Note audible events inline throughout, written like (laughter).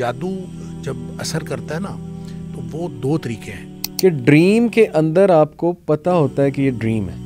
जादू जब असर करता है ना तो वो दो तरीके हैं कि ड्रीम के अंदर आपको पता होता है कि ये ड्रीम है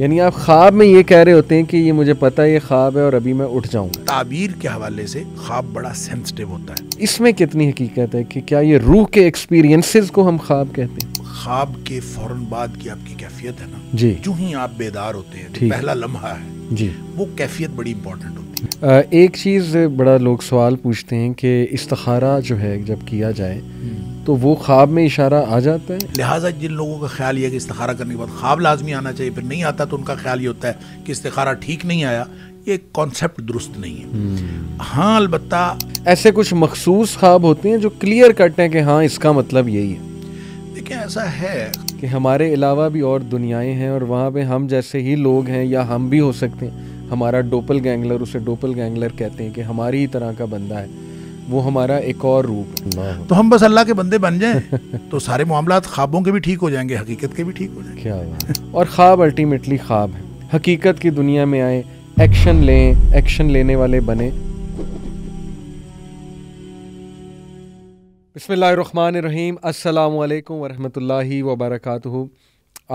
यानी आप ख्वाब में ये कह रहे होते हैं कि ये मुझे पता है ये ख्वाब है और अभी मैं उठ जाऊंगा ताबीर के हवाले से ख्वाब बड़ा सेंसिटिव होता है इसमें कितनी हकीकत है कि क्या ये रूह के एक्सपीरियंसेस को हम ख्वाब कहते हैं ख्वाब के फौरन बाद की आपकी कैफियत है ना जी जो ही आप बेदार होते हैं पहला लम्हा है जी वो कैफियत बड़ी इंपॉर्टेंट एक चीज़ बड़ा लोग सवाल पूछते हैं कि इस्तारा जो है जब किया जाए हम्म। तो वो ख्वाब में इशारा आ जाता है लिहाजा जिन लोगों का ख्याल ये कि इस्तारा करने के बाद ख्वाब लाजमी आना चाहिए फिर नहीं आता तो उनका ख्याल ये होता है कि इस्तारा ठीक नहीं आया ये कॉन्सेप्ट दुरुस्त नहीं है हम्म। हाँ अलबत् ऐसे कुछ मखसूस ख्वाब होते हैं जो क्लियर कट हैं कि हाँ इसका मतलब यही है देखिए ऐसा है कि हमारे अलावा भी और दुनियाएं हैं और वहाँ पे हम जैसे ही लोग हैं या हम भी हो सकते हैं हमारा डोपल गैंगलर उसे डोपल गैंगलर कहते हैं कि हमारी ही तरह का बंदा है वो हमारा एक और रूप तो हम बस अल्लाह के बंदे बन जाएं तो सारे मामला ख्वाबों के भी ठीक हो जाएंगे हकीकत के भी ठीक हो जाएंगे क्या बात और ख्वाब अल्टीमेटली ख्वाब है हकीकत की दुनिया में आए एक्शन लें एक्शन लेने वाले बने बसमीम अल्लाम वरहमल वबरकू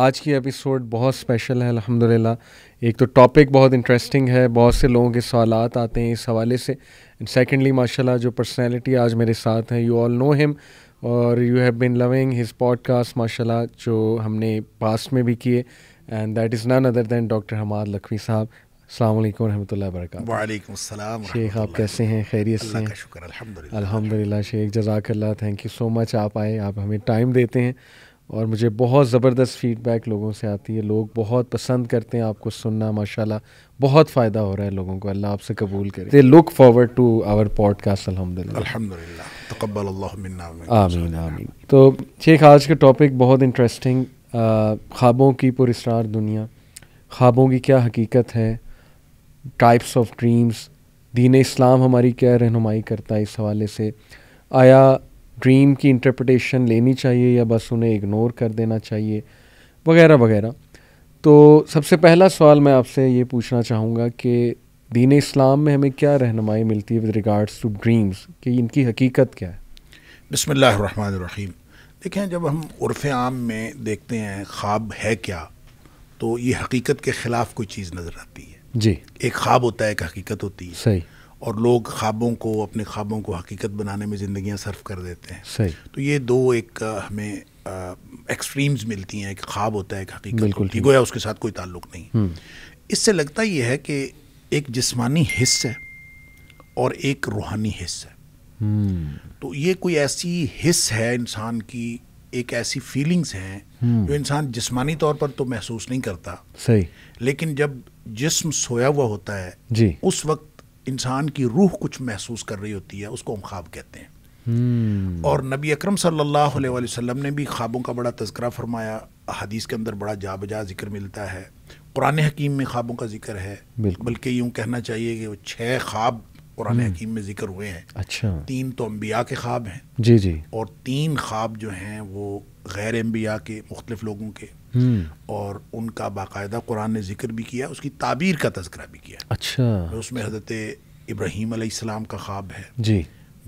आज की एपिसोड बहुत स्पेशल है अल्हम्दुलिल्लाह एक तो टॉपिक बहुत इंटरेस्टिंग है बहुत से लोगों के सवाल आते हैं इस हवाले से एंड सेकेंडली माशाल्लाह जो पर्सनैलिटी आज मेरे साथ हैं यू ऑल नो हिम और you have been loving his podcast माशाल्लाह जो हमने पास्ट में भी किए and that is none other than doctor Hamad Lakhvi साहब अलमैकम वरम वर्क वालेकुम शेख आप कैसे हैं खैरियत से हैं शेख जजाकल्ला थैंक यू सो मच आप आए आप हमें टाइम देते हैं और मुझे बहुत ज़बरदस्त फीडबैक लोगों से आती है लोग बहुत पसंद करते हैं आपको सुनना माशाल्लाह बहुत फ़ायदा हो रहा है लोगों को अल्लाह आपसे कबूल करे they look forward to our podcast अलहमदिल्ला आमीन आमीन तो शेख आज का टॉपिक बहुत इंटरेस्टिंग ख्वाबों की पुरस्कार दुनिया ख्वाबों की क्या हकीकत है टाइप्स ऑफ ड्रीम्स दीन इस्लाम हमारी क्या रहनुमाई करता है इस हवाले से आया ड्रीम की इंटरप्रटेशन लेनी चाहिए या बस उन्हें इग्नोर कर देना चाहिए वगैरह वगैरह तो सबसे पहला सवाल मैं आपसे ये पूछना चाहूँगा कि दीन इस्लाम में हमें क्या रहनमाई मिलती है विद रिगार्ड्स टू ड्रीम्स कि इनकी हकीकत क्या है बसमीम देखें जब हम उर्फ़ आम में देखते हैं ख्वाब है क्या तो ये हकीकत के ख़िलाफ़ कोई चीज़ नज़र आती है जी एक ख्वाब होता है एक हकीकत होती है सही और लोग ख्वाबों को अपने ख्वाबों को हकीकत बनाने में ज़िंदियाँ सर्फ कर देते हैं सही तो ये दो एक हमें एक्सट्रीम्स मिलती हैं एक ख्वाब होता है एक हकीकत की या उसके साथ कोई ताल्लुक नहीं हम्म। इससे लगता यह है कि एक जिस्मानी हिस्स है और एक रूहानी हिस्स है हम्म। तो ये कोई ऐसी हिस्स है इंसान की एक ऐसी फीलिंग्स हैं हम्म। जो इंसान जिस्मानी तौर पर तो महसूस नहीं करता सही लेकिन जब जिस्म सोया हुआ होता है जी उस वक्त इंसान की रूह कुछ महसूस कर रही होती है उसको हम ख्वाब कहते हैं हम्म। और नबी अकरम सल्लल्लाहु अलैहि वसल्लम ने भी ख्वाबों का बड़ा तस्करा फरमाया हदीस के अंदर बड़ा जा बजा जिक्र मिलता है कुरान हकीम में ख्वाबों का जिक्र है बल्कि यूँ कहना चाहिए कि वो छः ख्वाब कुरान हम्म। हकीम में जिक्र हुए हैं अच्छा तीन तो अम्बिया के ख्वाब हैं जी जी और तीन ख्वाब जो हैं वो गैर अम्बिया के मुख्तलिफ लोगों के हम्म। और उनका बाकायदा कुरान ने जिक्र भी किया उसकी ताबीर का तस्करा भी किया अच्छा उसमें हजरत इब्राहिम अलैहिस्सलाम का ख्वाब है जी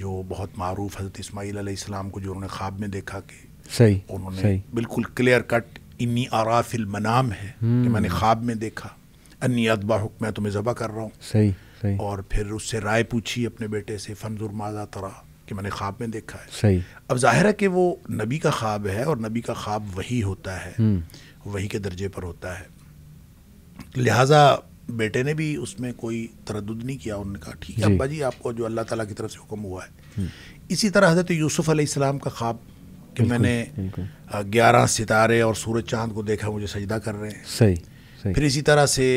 जो बहुत मरूफ हजरत इसमाईल अलैहिस्सलाम को जो उन्होंने ख्वाब में देखा कि सही उन्होंने सही। बिल्कुल क्लियर कट इन्नी आराफिल मनाम है कि हम्म। मैंने ख्वाब में देखा अन्नी अदबा हुक्म मैं तुम्हें ज़बा कर रहा हूँ सही सही और फिर उससे राय पूछी अपने बेटे से फनजुर माजा तरा कि मैंने ख्वाब में देखा है सही अब जाहिर है कि वो नबी का ख्वाब है और नबी का ख्वाब वही होता है हम्म। वही के दर्जे पर होता है लिहाजा बेटे ने भी उसमें कोई तरद नहीं किया उन्होंने कहा ठीक है अब्बा जी आपको जो अल्लाह ताला की तरफ से हुक्म हुआ है हम्म। इसी तरह हज़रत यूसुफ़ अलैहिस्सलाम का ख्वाब कि मैंने ग्यारह सितारे और सूरज चांद को देखा मुझे सजदा कर रहे हैं सही, सही। फिर इसी तरह से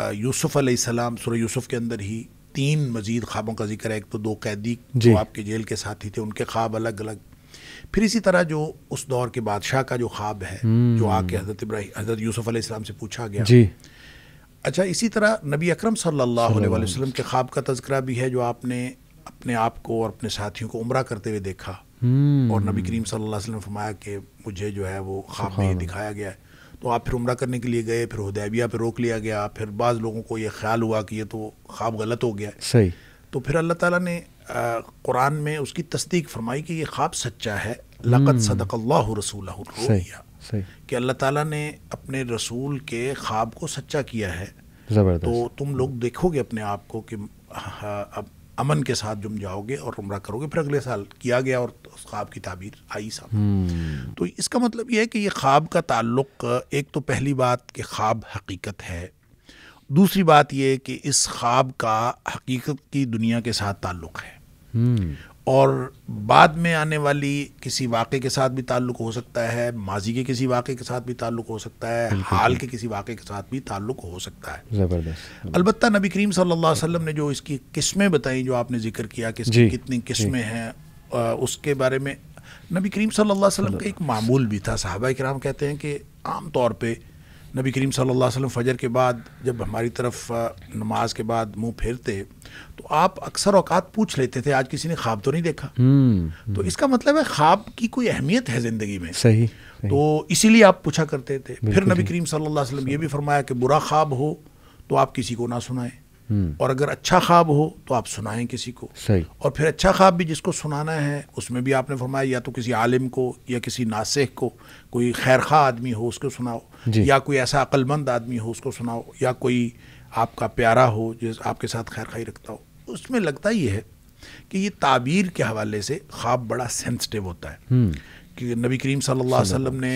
यूसुफ़ अलैहिस्सलाम सूर्य यूसुफ़ के अंदर ही तीन मजीद ख्वाबों का जिक्र है एक तो दो कैदी जो आपके जेल के साथ ही थे उनके ख्वाब अलग अलग फिर इसी तरह जो उस दौर के बादशाह का जो ख्वाब है जो हम्म। आके हजरत इब्राहिम हजरत यूसुफ अलैहिस्सलाम से पूछा गया जी अच्छा इसी तरह नबी अकरम सल्लल्लाहु अलैहि वसल्लम के ख्वाब का तस्करा भी है जो आपने अपने आप को और अपने साथियों को उम्र करते हुए देखा हम्म। और नबी करीम सल्लल्लाहु अलैहि वसल्लम ने फरमाया कि मुझे जो है वो ख्वाब में दिखाया गया है तो आप फिर उम्र करने के लिए गए फिर हदैबिया पर रोक लिया गया फिर बाद लोगों को यह ख्याल हुआ कि ये तो ख्वाब गलत हो गया सही तो फिर अल्लाह ताला ने कुरान में उसकी तस्दीक फरमाई कि ये ख्वाब सच्चा है लक़त हम्म। सदक अल्लाह रसूल कि अल्लाह ताला ने अपने रसूल के ख्वाब को सच्चा किया है तो तुम लोग देखोगे अपने आप को कि अब अमन के साथ जुम जाओगे और उम्र करोगे फिर अगले साल किया गया और उस ख्वाब की ताबीर आई साहब हम्म। तो इसका मतलब यह है कि ये ख्वाब का ताल्लुक एक तो पहली बात कि ख्वाब हकीकत है दूसरी बात यह कि इस ख्वाब का हकीकत की दुनिया के साथ ताल्लुक है हम्म। और बाद में आने वाली किसी वाक़े के साथ भी ताल्लुक़ हो सकता है माजी के किसी वाक़े के साथ भी ताल्लुक़ हो सकता है हाल के किसी वाक़े के साथ भी ताल्लुक़ हो सकता है ज़बरदस्त अलबत् नबी करीम सल्ला वसम ने जो इसकी किस्में बताई जो आपने जिक्र किया कि कितनी किस्में हैं उसके बारे में नबी करीम सल्ला वसम का एक मामूल भी था साहबा कराम कहते हैं कि आम तौर पर नबी करीम सल्ला वसम फजर के बाद जब हमारी तरफ नमाज के बाद मुँह फेरते तो आप अक्सर औकात पूछ लेते थे आज किसी ने ख्वाब तो नहीं देखा हम्म, तो हम्म। इसका मतलब है ख्वाब की कोई अहमियत है ज़िंदगी में सही तो इसीलिए आप पूछा करते थे फिर नबी करीम सल्लल्लाहु अलैहि वसल्लम ये भी फरमाया कि बुरा ख्वाब हो तो आप किसी को ना सुनाएं हम्म। और अगर अच्छा ख्वाब हो तो आप सुनाएं किसी को सही और फिर अच्छा ख्वाब भी जिसको सुनाना है उसमें भी आपने फरमाया या तो किसी आलिम को या किसी नासिक को कोई खैर खा आदमी हो उसको सुनाओ या कोई ऐसा अक्लमंद आदमी हो उसको सुनाओ या कोई आपका प्यारा हो जो आपके साथ खैर खाई रखता हो उसमें लगता ये है कि ये ताबीर के हवाले से ख्वाब बड़ा सेंसिटिव होता है हम्म। कि नबी करीम सल्ला वसम ने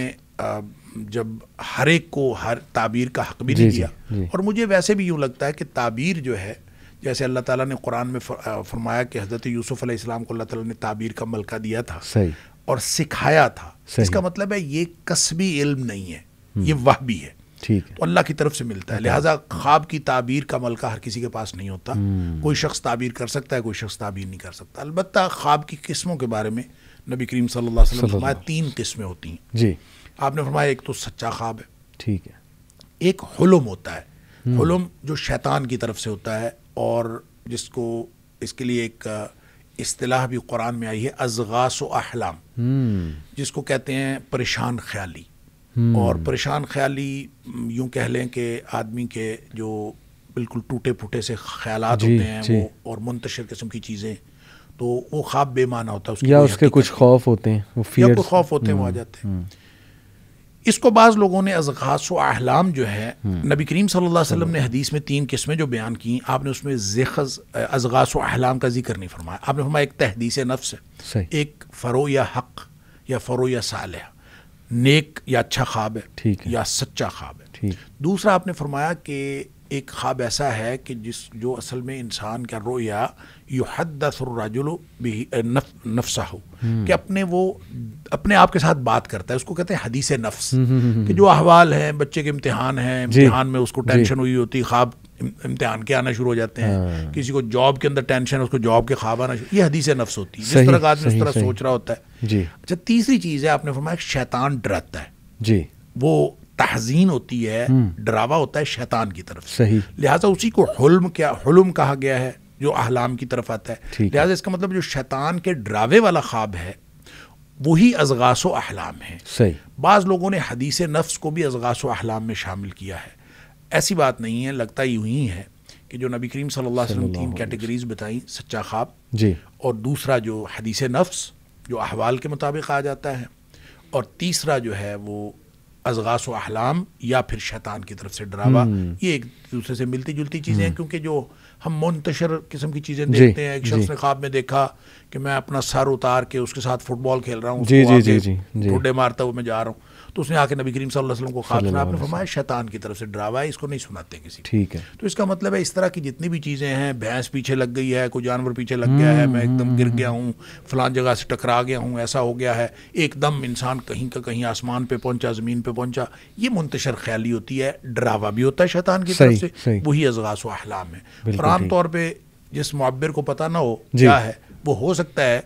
जब हर एक को हर ताबीर का हक भी नहीं दिया और मुझे वैसे भी यूँ लगता है कि ताबीर जो है जैसे अल्लाह ताला ने कुरान में फरमाया कि हज़रत यूसुफ़ अलैहिस्सलाम को अल्लाह ताला ने ताबीर का मलका दिया था सही और सिखाया था इसका मतलब है ये कस्बी इल्म नहीं है हम्म। ये वह भी है ठीक तो अल्लाह की तरफ से मिलता है लिहाजा ख्वाब की ताबीर का मलका हर किसी के पास नहीं होता हम्म। कोई शख्स ताबीर कर सकता है कोई शख्स ताबीर नहीं कर सकता अलबत् ख्वाब की किस्मों के बारे में नबी करीम सल्लल्लाहु अलैहि वसल्लम फरमाया तीन किस्में होती हैं जी आपने फरमाया एक तो सच्चा ख्वाब है ठीक है एक हलम होता है हलम हम्म। जो शैतान की तरफ से होता है और जिसको इसके लिए एक असलाह भी कुरान में आई है अजगास अहलाम हम्म। जिसको कहते हैं परेशान ख्याली हम्म। और परेशान ख्याली यूं कह लें कि आदमी के जो बिल्कुल टूटे फूटे से ख्याल होते हैं वो और मुंतशर किस्म की चीज़ें तो वो ख्वाब बेमाना होता है उसके या उसके कुछ खौफ होते हैं वो या कुछ खौफ होते हैं वो आ हम्म, जाते हैं हम्म। इसको बाज़ लोगों ने अजगास अहलाम जो है नबी करीम सल्लल्लाहु अलैहि वसल्लम ने हदीस में तीन किस्में जो बयान की आपने उसमें जेखज अजगास अहलाम का जिक्र नहीं फरमाया आपने फरमाया एक तहदीस नफ्स है एक फ़रो या हक या फ़रो या है नेक या अच्छा ख्वाब है ठीक है या सच्चा ख्वाब है ठीक दूसरा आपने फरमाया कि एक ख्वाब ऐसा है कि जिस जो असल में इंसान का रोया यू हदसरजुल भी नफ, नफसा हो हम्म। कि अपने वो अपने आप के साथ बात करता है उसको कहते हैं हदीस नफ्स हम्म, हम्म, कि जो अहवाल हैं बच्चे के इम्तिहान हैं इम्तिहान में उसको टेंशन हुई होती ख्वाब इम्तहान के आना शुरू हो जाते हैं हाँ। किसी को जॉब के अंदर टेंशन है उसको जॉब के ख्वाब आना ये हदीस नफ्स होती है जिस तरह का आदमी उस तरह सोच रहा होता है अच्छा तीसरी चीज़ है आपने फरमाया शैतान डराता है जी वो तहजीन होती है हम्म। डरावा होता है शैतान की तरफ सही लिहाजा उसी को हल्म क्या हलम कहा गया है जो अहलाम की तरफ आता है लिहाजा इसका मतलब जो शैतान के डरावे वाला ख्वाब है वही अजगास अहलाम है सही बाज़ लोगों ने हदीस नफ्स को भी अजगास अहलाम में शामिल किया है ऐसी बात नहीं है लगता यूं ही है कि जो नबी करीम सल्लल्लाहु अलैहि वसल्लम तीन कैटेगरीज बताई सच्चा ख्वाब जी और दूसरा जो हदीस नफ्स जो अहवाल के मुताबिक आ जाता है और तीसरा जो है वो अजगास अहलाम या फिर शैतान की तरफ से डरावा हम्म। ये एक दूसरे से मिलती जुलती चीज़ें हैं हम्म। क्योंकि जो हम मुंतशर किस्म की चीज़ें देखते हैं एक शख्स ने ख्वाब में देखा कि मैं अपना सर उतार के उसके साथ फुटबॉल खेल रहा हूँ ठोडे मारता हुआ मैं जा रहा हूँ तो उसने आके नबी करीम सल्लल्लाहु अलैहि वसल्लम को सुना आपने फरमाया शैतान की तरफ से ड्रावा है इसको नहीं सुनाते किसी ठीक है तो इसका मतलब है इस तरह की जितनी भी चीज़ें हैं भैंस पीछे लग गई है कोई जानवर पीछे लग गया है मैं एकदम गिर गया हूँ फलान जगह से टकरा गया हूँ ऐसा हो गया है एकदम इंसान कहीं का कहीं आसमान पर पहुंचा ज़मीन पर पहुंचा ये मुंतशर ख्याली होती है ड्रावा भी होता है शैतान की तरफ से वही अजगास अहलाम है और आमतौर पर जिस मुआबर को पता ना हो क्या है वो हो सकता है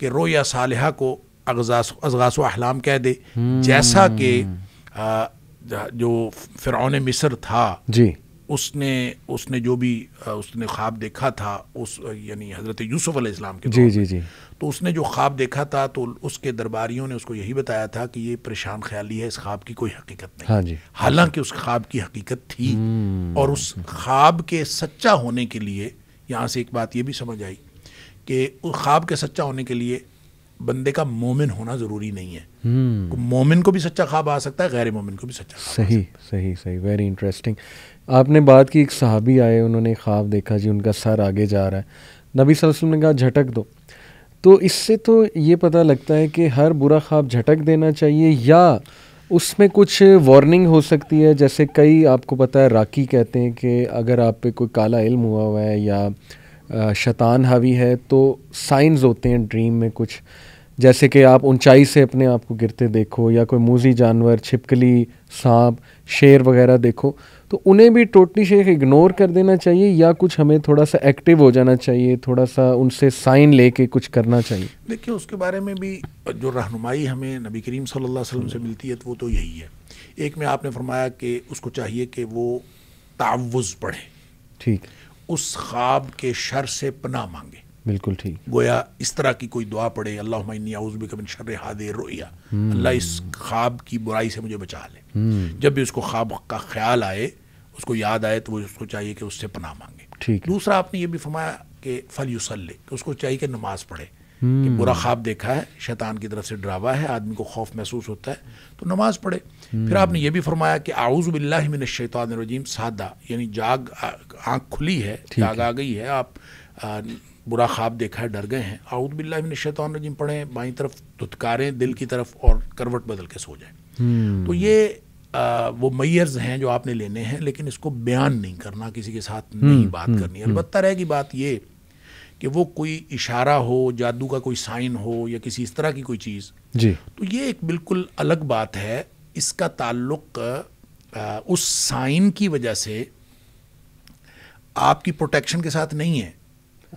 कि रोया सालहा को अजगास अहलाम कह दे हम्म। जैसा कि जो फ़िरौन मिस्र था जी उसने उसने जो भी उसने ख्वाब देखा था उस यानी हज़रत यूसुफ अलैहिस्सलाम के जी जी जी तो उसने जो ख्वाब देखा था तो उसके दरबारियों ने उसको यही बताया था कि ये परेशान ख्याली है इस ख्वाब की कोई हकीकत नहीं हाँ जी हालांकि उस ख्वाब की हकीकत थी हम्म। और उस ख्वाब के सच्चा होने के लिए यहाँ से एक बात ये भी समझ आई कि उस ख्वाब के सच्चा होने के लिए बंदे का मोमिन होना जरूरी नहीं है हम्म। मोमिन को भी सच्चा ख्वाब आ सकता है गैर मोमिन को भी सच्चा सही सही सही वेरी इंटरेस्टिंग आपने बात की एक साहबी आए उन्होंने ख्वाब देखा जी उनका सर आगे जा रहा है नबी वसल्लम ने कहा झटक दो तो इससे तो ये पता लगता है कि हर बुरा ख्वाब झटक देना चाहिए या उसमें कुछ वार्निंग हो सकती है जैसे कई आपको पता है राखी कहते हैं कि अगर आप पे कोई काला इल्म हुआ हुआ है या शैतान हावी है तो साइंस होते हैं ड्रीम में कुछ जैसे कि आप ऊंचाई से अपने आप को गिरते देखो या कोई मूजी जानवर छिपकली सांप शेर वगैरह देखो तो उन्हें भी टोटली शेख इग्नोर कर देना चाहिए या कुछ हमें थोड़ा सा एक्टिव हो जाना चाहिए थोड़ा सा उनसे साइन लेके कुछ करना चाहिए देखिए उसके बारे में भी जो रहनुमाई हमें नबी करीम सल्लल्लाहु अलैहि वसल्लम से मिलती है तो वो तो यही है एक में आपने फरमाया कि उसको चाहिए कि वो तावज़ पढ़े ठीक उस ख्वाब के शर से पना मांगे बिल्कुल ठीक गोया इस तरह की कोई दुआ पड़े अल्लाह शर हादे रोया अल्लाह इस ख्वाब की बुराई से मुझे बचा ले हम्म। जब भी उसको ख्वाब का ख्याल आए उसको याद आए तो वो उसको चाहिए कि उससे पना मांगे ठीक दूसरा आपने ये भी फरमाया कि फल यूसल्ले उसको चाहिए कि नमाज पढ़े कि हम्म। बुरा ख्वाब देखा है शैतान की तरफ से ड्रावा है आदमी को खौफ महसूस होता है तो नमाज पढ़े फिर हम्म। आपने ये भी फरमाया कि आउज़बिल्लिमिन शैतानरजीम सादा यानी जाग आँख खुली है जाग आ गई है आप आ, बुरा ख्वाब देखा है डर गए हैं आउदबिल्लिमिन शैतानरजीम पढ़ें बाई तरफ धुतकारें दिल की तरफ और करवट बदल के सो जाए हम्म। तो ये आ, वो मैयर्स हैं जो आपने लेने हैं लेकिन इसको बयान नहीं करना किसी के साथ नहीं बात करनी अलबत्ता रहेगी बात ये कि वो कोई इशारा हो जादू का कोई साइन हो या किसी इस तरह की कोई चीज़ जी तो ये एक बिल्कुल अलग बात है इसका ताल्लुक उस साइन की वजह से आपकी प्रोटेक्शन के साथ नहीं है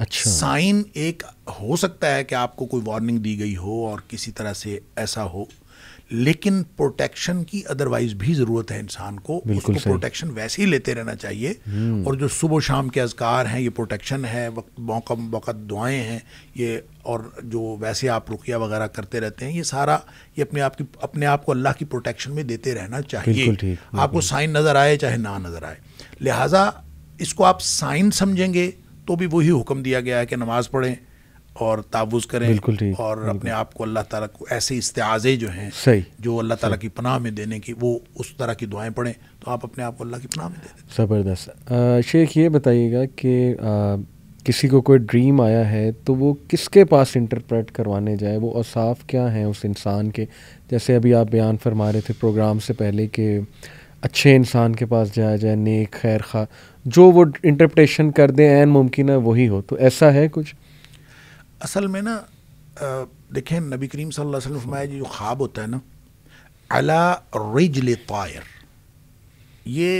अच्छा साइन एक हो सकता है कि आपको कोई वार्निंग दी गई हो और किसी तरह से ऐसा हो लेकिन प्रोटेक्शन की अदरवाइज भी जरूरत है इंसान को उसको प्रोटेक्शन वैसे ही लेते रहना चाहिए हम्म। और जो सुबह शाम के अजकार हैं ये प्रोटेक्शन है वक्त मौका वक्त दुआएं हैं ये और जो वैसे आप रुकिया वगैरह करते रहते हैं ये सारा ये अपने आप की अपने आप को अल्लाह की प्रोटेक्शन में देते रहना चाहिए आपको साइन नज़र आए चाहे ना नज़र आए लिहाजा इसको आप साइन समझेंगे तो भी वही हुक्म दिया गया है कि नमाज़ पढ़ें और ताबूज करें बिल्कुल ठीक और बिल्कुल। अपने आप को अल्लाह ताला को ऐसे इस्तेज़े जो हैं सही जो अल्लाह ताला की पनाह में देने की वो उस तरह की दुआएं पढ़ें तो आप अपने आप को अल्लाह की पनाह में दे दें ज़बरदस्त शेख ये बताइएगा कि किसी को कोई ड्रीम आया है तो वो किसके पास इंटरप्रेट करवाने जाए वो असाफ क्या हैं उस इंसान के जैसे अभी आप बयान फरमा रहे थे प्रोग्राम से पहले कि अच्छे इंसान के पास जाया जाए नेक खैर खा जो वो इंटरप्रटेशन कर दें मुमकिन है वही हो तो ऐसा है कुछ असल में ना देखें नबी करीम सल्लल्लाहु अलैहि वसल्लम जो ख्वाब होता है ना अला रिजल तायर ये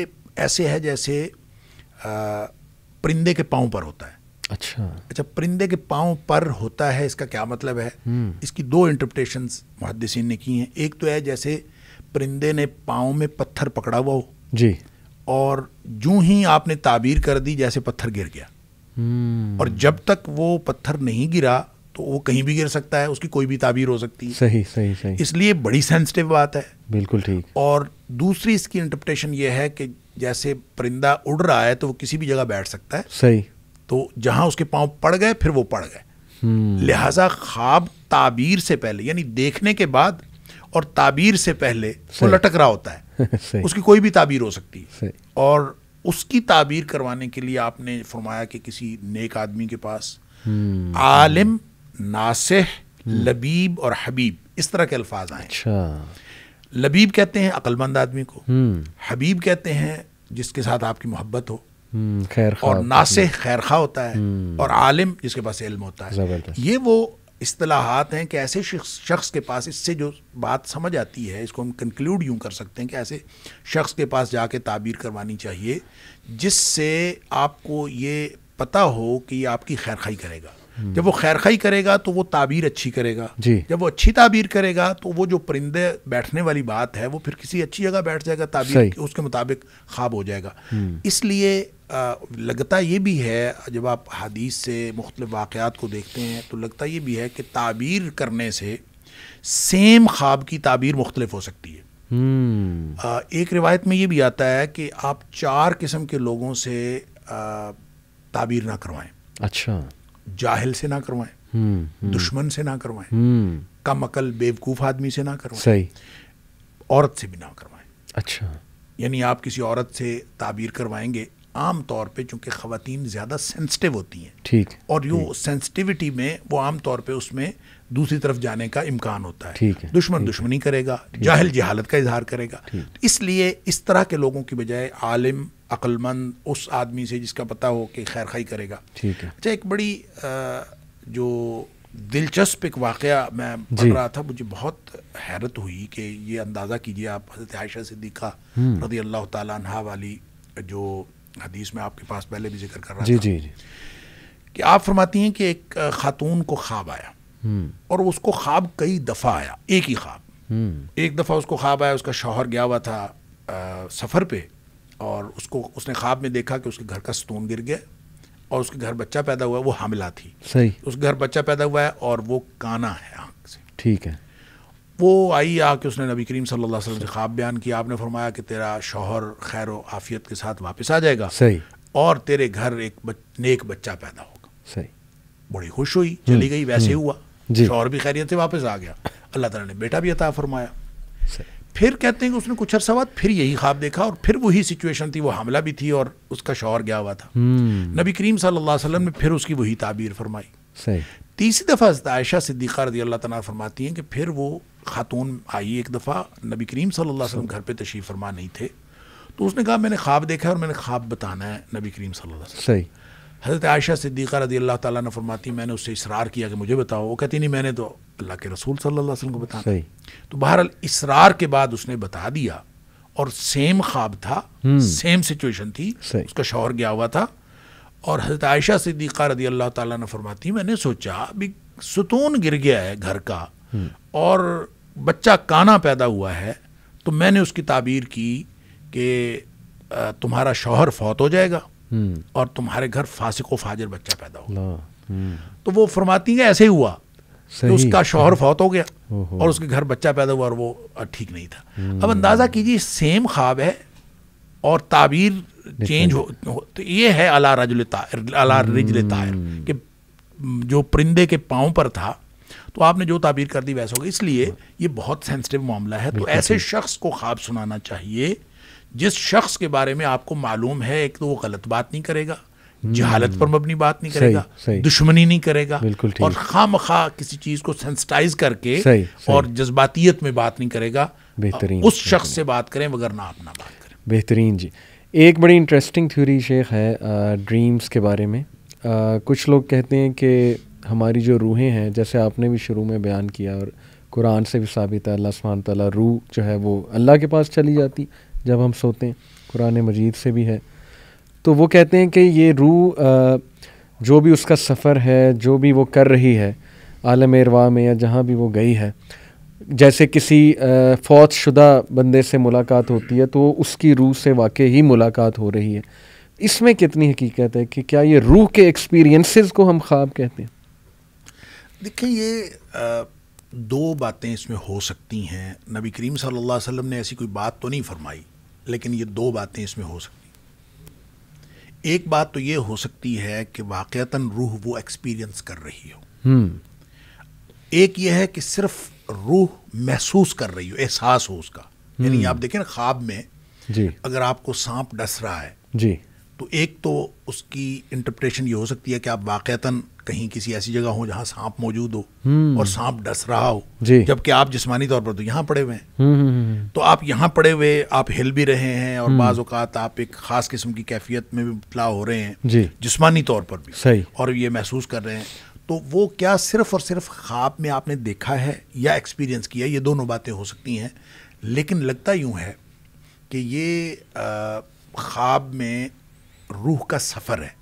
ऐसे है जैसे परिंदे के पाँव पर होता है अच्छा अच्छा परिंदे के पाँव पर होता है इसका क्या मतलब है हम्म। इसकी दो इंटरप्रटेशन मुहदसिन ने की हैं एक तो है जैसे परिंदे ने पाँव में पत्थर पकड़ा हुआ हो जी और जू ही आपने ताबीर कर दी जैसे पत्थर गिर गया हम्म। और जब तक वो पत्थर नहीं गिरा तो वो कहीं भी गिर सकता है उसकी कोई भी ताबीर हो सकती है सही सही सही इसलिए बड़ी सेंसिटिव बात है बिल्कुल ठीक और दूसरी इसकी इंटरप्रिटेशन ये है कि जैसे परिंदा उड़ रहा है तो वो किसी भी जगह बैठ सकता है सही तो जहां उसके पाँव पड़ गए फिर वो पड़ गए हम्म। लिहाजा ख्वाब ताबीर से पहले यानी देखने के बाद और ताबीर से पहले वो लटक रहा होता है (laughs) उसकी कोई भी ताबीर हो सकती है और उसकी ताबीर करवाने के लिए आपने फरमाया कि किसी नेक आदमी के पास हम्म, आलिम हम्म। नासह हम्म। लबीब और हबीब इस तरह के अल्फाज आए अच्छा। लबीब कहते हैं अक्लमंद आदमी को हबीब कहते हैं जिसके साथ आपकी मोहब्बत हो खैर और नासे खैर खा होता है और आलिम जिसके पास इल्म होता है ये वो असलाहत हैं कि ऐसे शख्स के पास इससे जो बात समझ आती है इसको हम कंक्लूड यूँ कर सकते हैं कि ऐसे शख्स के पास जाके ताबीर करवानी चाहिए जिससे आपको ये पता हो कि ये आपकी खैर खाई करेगा हम्म। जब वो खैर खाई करेगा तो वो ताबीर अच्छी करेगा जी जब वो अच्छी ताबीर करेगा तो वो जो परिंदे बैठने वाली बात है वो फिर किसी अच्छी जगह बैठ जाएगा ताबीर उसके मुताबिक ख्वाब हो जाएगा हम्म। इसलिए लगता ये भी है जब आप हदीस से मुख्तु वाक़ात को देखते हैं तो लगता ये भी है कि ताबीर करने से सेम ख्वाब की ताबीर मुख्तलिफ हो सकती है आ, हम्म। एक रिवायत में ये भी आता है कि आप चार किस्म के लोगों से आ, ताबीर ना करवाएं अच्छा जाहिल से ना करवाएं हम्म, हम्म। दुश्मन से ना करवाएं हम्म। कम अकल बेवकूफ़ आदमी से ना करवाएं सही औरत से भी ना करवाएं अच्छा यानी आप किसी औरत से ताबीर करवाएंगे आम तौर पे चूंकि खातन ज़्यादा सेंसिटिव होती हैं ठीक और यू सेंसिटिविटी में वो आम तौर पे उसमें दूसरी तरफ जाने का इम्कान होता है, है दुश्मन ठीक दुश्मनी है, करेगा जाहिल जहालत का इजहार करेगा तो इसलिए इस तरह के लोगों की बजाय आलिम अक्लमंद उस आदमी से जिसका पता हो कि खैर खाई करेगा अच्छा एक बड़ी जो दिलचस्प एक वाक़ मैं पढ़ रहा था मुझे बहुत हैरत हुई कि ये अंदाज़ा कीजिए आप हजरत आयशा सिद्दीक़ा रदी अल्लाह तहा वाली जो हदीस में आपके पास पहले भी जिक्र कर रहा जी, था जी, जी। कि आप फरमाती हैं कि एक खातून को ख्वाब आया और उसको ख्वाब कई दफ़ा आया एक ही ख्वाब एक दफ़ा उसको ख्वाब आया उसका शौहर गया हुआ था सफ़र पे और उसको उसने ख्वाब में देखा कि उसके घर का स्तून गिर गया और उसके घर बच्चा पैदा हुआ वो हामिला थी सही उसके घर बच्चा पैदा हुआ है और वो काना है आँख से ठीक है वो आई आके उसने नबी करीम सल्लल्लाहु अलैहि वसल्लम से ख्वाब बयान किया आपने फरमाया कि तेरा शोहर खैर आफियत के साथ वापस आ जाएगा सही और तेरे घर एक बच, नेक बच्चा पैदा होगा सही बड़ी खुश हुई चली गई हम्म, वैसे हम्म। हुआ शौर भी खैरियत से वापस आ गया अल्लाह तला ने बेटा भी अता फरमाया फिर कहते हैं कि उसने कुछ अरसा बाद फिर यही ख्वाब देखा और फिर वही सिचुएशन थी वो हमला भी थी और उसका शोर गया हुआ था हम्म। नबी करीम सल्लल्लाहु अलैहि वसल्लम ने फिर उसकी वही ताबीर फरमाई तीसरी दफ़ा आयशा सिद्दीक़ा रजी अल्लाह तना फरमाती हैं कि फिर वो खातून आई एक दफ़ा नबी करीम सल्लल्लाहु अलैहि वसल्लम घर पर तशरीफ़ फरमा नहीं थे तो उसने कहा मैंने ख्वाब देखा और मैंने ख्वाब बताना है नबी करीम सल्लल्लाहु अलैहि वसल्लम सही हज़रत आयशा सिद्दीक़ा रदी अल्लाह ताला ने फरमाती मैंने उससे इसरार किया कि मुझे बताओ वो कहती नहीं मैंने तो अल्लाह के रसूल सल्लल्लाहु अलैहि वसल्लम को बताया तो बहरहाल इसरार के बाद उसने बता दिया और सेम ख्वाब था सेम हम्म। सिचुएशन थी उसका शौहर गया हुआ था और हज़रत आयशा सिद्दीक़ा रदी अल्लाह ताला ने फरमाती मैंने सोचा अभी सुतून गिर गया है घर का हम्म। और बच्चा काना पैदा हुआ है तो मैंने उसकी ताबीर की कि तुम्हारा शौहर फौत हो जाएगा हम्म। और तुम्हारे घर फासिको फाजिर बच्चा पैदा हो हम्म। तो वो फरमाती है ऐसे ही हुआ तो उसका शोहर फौत हो गया और उसके घर बच्चा पैदा हुआ और वो ठीक नहीं था अब हम्म। अंदाज़ा कीजिए सेम ख्वाब है और ताबीर चेंज हो, हो तो ये है अला रजल अला रिजल तायर कि जो परिंदे के पाँव पर था तो आपने जो ताबीर कर दी वैसा होगा इसलिए हाँ। ये बहुत सेंसिटिव मामला है तो ऐसे शख्स को ख्वाब सुनाना चाहिए जिस शख्स के बारे में आपको मालूम है एक तो वो गलत बात नहीं करेगा जहालत पर मबनी बात नहीं करेगा सही, सही, दुश्मनी नहीं करेगा और खाम खा किसी चीज को सेंसिटाइज करके सही, सही, और जज्बातीत में बात नहीं करेगा बेहतरीन उस शख्स से बात करें वगर ना आप ना बात करें बेहतरीन जी एक बड़ी इंटरेस्टिंग थ्योरी शेख है ड्रीम्स के बारे में आ, कुछ लोग कहते हैं कि हमारी जो रूहें हैं जैसे आपने भी शुरू में बयान किया और कुरान से भी साबित है अल्लाह सुबहान तला रूह जो है वो अल्लाह के पास चली जाती जब हम सोते हैं कुरान मजीद से भी है तो वो कहते हैं कि ये रू जो भी उसका सफ़र है जो भी वो कर रही है आलम रवा में या जहाँ भी वो गई है जैसे किसी फौज शुदा बंदे से मुलाकात होती है तो उसकी रूह से वाकई ही मुलाकात हो रही है इसमें कितनी हकीकत है कि क्या ये रूह के एक्सपीरियंसेस को हम ख्वाब कहते हैं देखिए ये आ, दो बातें इसमें हो सकती हैं नबी करीम सल्लल्लाहु अलैहि वसल्लम ने ऐसी कोई बात तो नहीं फरमाई लेकिन ये दो बातें इसमें हो सकती एक बात तो ये हो सकती है कि वाकयाता रूह वो एक्सपीरियंस कर रही हो हम्म। एक यह है कि सिर्फ रूह महसूस कर रही हो एहसास हो उसका यानी हम्म। आप देखें ना ख्वाब में जी अगर आपको सांप डस रहा है जी तो एक तो उसकी इंटरप्रिटेशन ये हो सकती है कि आप वाकयाता कहीं किसी ऐसी जगह हो जहाँ सांप मौजूद हो हम्म। और सांप डस रहा हो जबकि आप जिसमानी तौर पर तो यहाँ पड़े हुए हैं हम्म, हम्म, तो आप यहाँ पड़े हुए आप हिल भी रहे हैं और बाजात आप एक खास किस्म की कैफियत में भी मुबला हो रहे हैं जिसमानी तौर पर भी सही और ये महसूस कर रहे हैं तो वो क्या सिर्फ और सिर्फ ख्वाब में आपने देखा है या एक्सपीरियंस किया ये दोनों बातें हो सकती हैं लेकिन लगता यूँ है कि ये ख्वाब में रूह का सफ़र है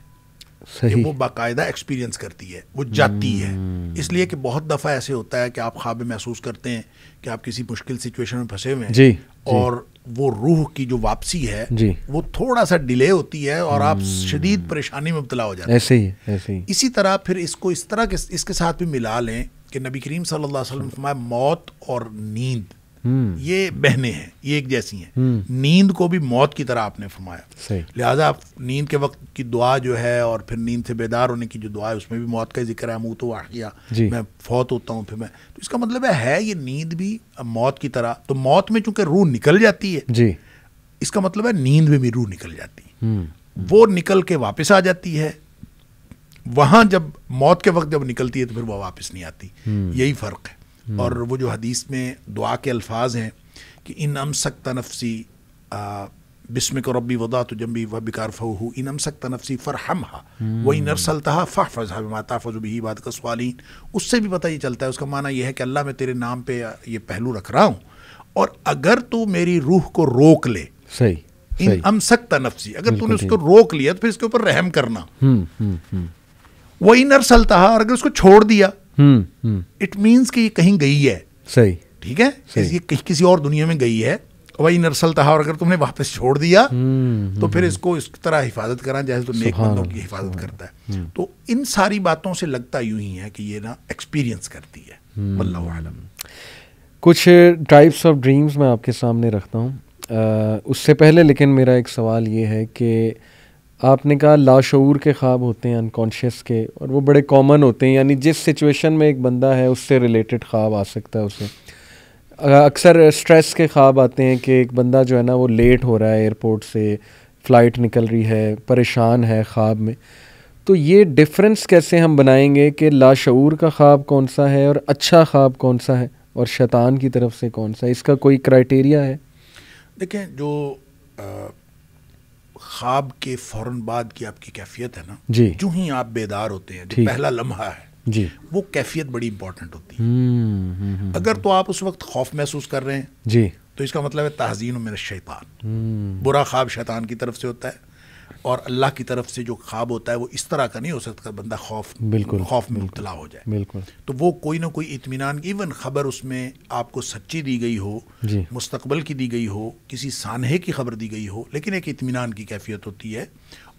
सही वो बाकायदा एक्सपीरियंस करती है वो जाती है हम्म। इसलिए कि बहुत दफ़ा ऐसे होता है कि आप ख्वाब महसूस करते हैं कि आप किसी मुश्किल सिचुएशन में फंसे हुए हैं जी और वो रूह की जो वापसी है जी वो थोड़ा सा डिले होती है और आप हम्म। शदीद परेशानी में मुबला हो जाते हैं ऐसे ही ऐसे ही इसी तरह फिर इसको इस तरह के इसके साथ भी मिला लें कि नबी करीम सल्ला अलैहि मौत और नींद हम्म। ये बहने हैं ये एक जैसी हैं हम्म। नींद को भी मौत की तरह आपने फरमाया लिहाजा आप नींद के वक्त की दुआ जो है और फिर नींद से बेदार होने की जो दुआ है उसमें भी मौत का जिक्र है मुँह तो वाहिया मैं फौत होता हूँ फिर मैं तो इसका मतलब है, है ये नींद भी मौत की तरह तो मौत में चूंकि रूह निकल जाती है जी इसका मतलब है नींद में भी रूह निकल जाती है हम्म। वो निकल के वापस आ जाती है वहां जब मौत के वक्त जब निकलती है तो फिर वो वापस नहीं आती यही फर्क है और वो जो हदीस में दुआ के अल्फाज हैं कि इन अम सकता नफसी बिस्म को रबी वदा तो जम्बी व बिकार फ़ू इन अम सकता नफसी हम हा वही हम्म। नरसलतहा फ़ाफ़ज़ हा माता फ़ज भी बात का सवालीन उससे भी पता ये चलता है उसका माना यह है कि अल्लाह मैं तेरे नाम पर यह पहलू रख रहा हूँ और अगर तू मेरी रूह को रोक ले सही इन अम सकता नफसी अगर तूने उसको रोक लिया तो फिर इसके ऊपर रहम करना हम्म, हम्म, वही नरसलतहा और अगर उसको छोड़ दिया इट हम्म, मीन्स हम्म। कि ये कहीं गई है सही ठीक है सही। ये कि, किसी और दुनिया में गई है वही नरसल था और अगर तुमने वापस छोड़ दिया हम्म, तो फिर इसको इस तरह हिफाजत करा जैसे तो नेक बंदों की हिफाजत करता है तो इन सारी बातों से लगता यूं ही है कि ये ना एक्सपीरियंस करती है आलम कुछ टाइप्स ऑफ ड्रीम्स मैं आपके सामने रखता हूँ उससे पहले लेकिन मेरा एक सवाल ये है कि आपने कहा लाशूर के ख्वाब होते हैं अनकॉन्शियस के और वो बड़े कॉमन होते हैं यानी जिस सिचुएशन में एक बंदा है उससे रिलेटेड ख्वाब आ सकता है उसे अक्सर स्ट्रेस के ख्वाब आते हैं कि एक बंदा जो है ना वो लेट हो रहा है एयरपोर्ट से फ़्लाइट निकल रही है परेशान है ख्वाब में तो ये डिफरेंस कैसे हम बनाएंगे कि लाशूर का ख्वाब कौन सा है और अच्छा ख्वाब कौन सा है और शैतान की तरफ से कौन सा है इसका कोई क्राइटेरिया है देखें जो आ, ख्वाब के फ़ौर बाद की आपकी कैफियत है ना जी जो ही आप बेदार होते हैं जो पहला लम्हा है जी वो कैफियत बड़ी इंपॉर्टेंट होती है हुँ, हम्म, हम्म, हम्म। अगर तो आप उस वक्त खौफ महसूस कर रहे हैं जी तो इसका मतलब है तहजीन मेरा शैतान बुरा ख्वाब शैतान की तरफ से होता है और अल्लाह की तरफ से जो ख्वाब होता है वो इस तरह का नहीं हो सकता बंदा खौफ बिल्कुल खौफ में मुबला हो जाए बिल्कुल तो वो कोई ना कोई इतमान इवन खबर उसमें आपको सच्ची दी गई हो मुस्तबल की दी गई हो किसी सानहे की खबर दी गई हो लेकिन एक इतमान की कैफियत होती है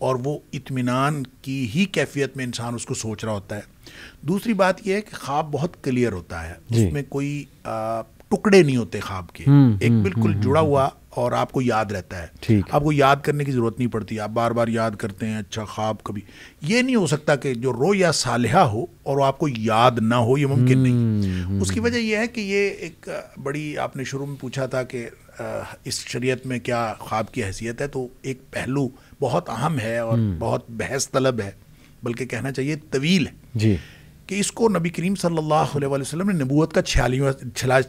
और वो इतमान की ही कैफियत में इंसान उसको सोच रहा होता है दूसरी बात यह है कि ख्वाब बहुत क्लियर होता है उसमें कोई आ, टुकड़े नहीं होते ख्वाब के हम्म, एक हम्म, बिल्कुल हम्म, जुड़ा हुआ और आपको याद रहता है ठीक आपको याद करने की ज़रूरत नहीं पड़ती आप बार बार याद करते हैं अच्छा ख्वाब कभी ये नहीं हो सकता कि जो रो या सालहा हो और आपको याद ना हो ये मुमकिन नहीं हम्म। उसकी वजह यह है कि ये एक बड़ी आपने शुरू में पूछा था कि इस शरीयत में क्या ख्वाब की हैसियत है तो एक पहलू बहुत अहम है और हम्म। बहुत बहस तलब है बल्कि कहना चाहिए तवील है जी कि इसको नबी करीम सल्लल्लाहु अलैहि वसल्लम ने नबूत का छियालीवा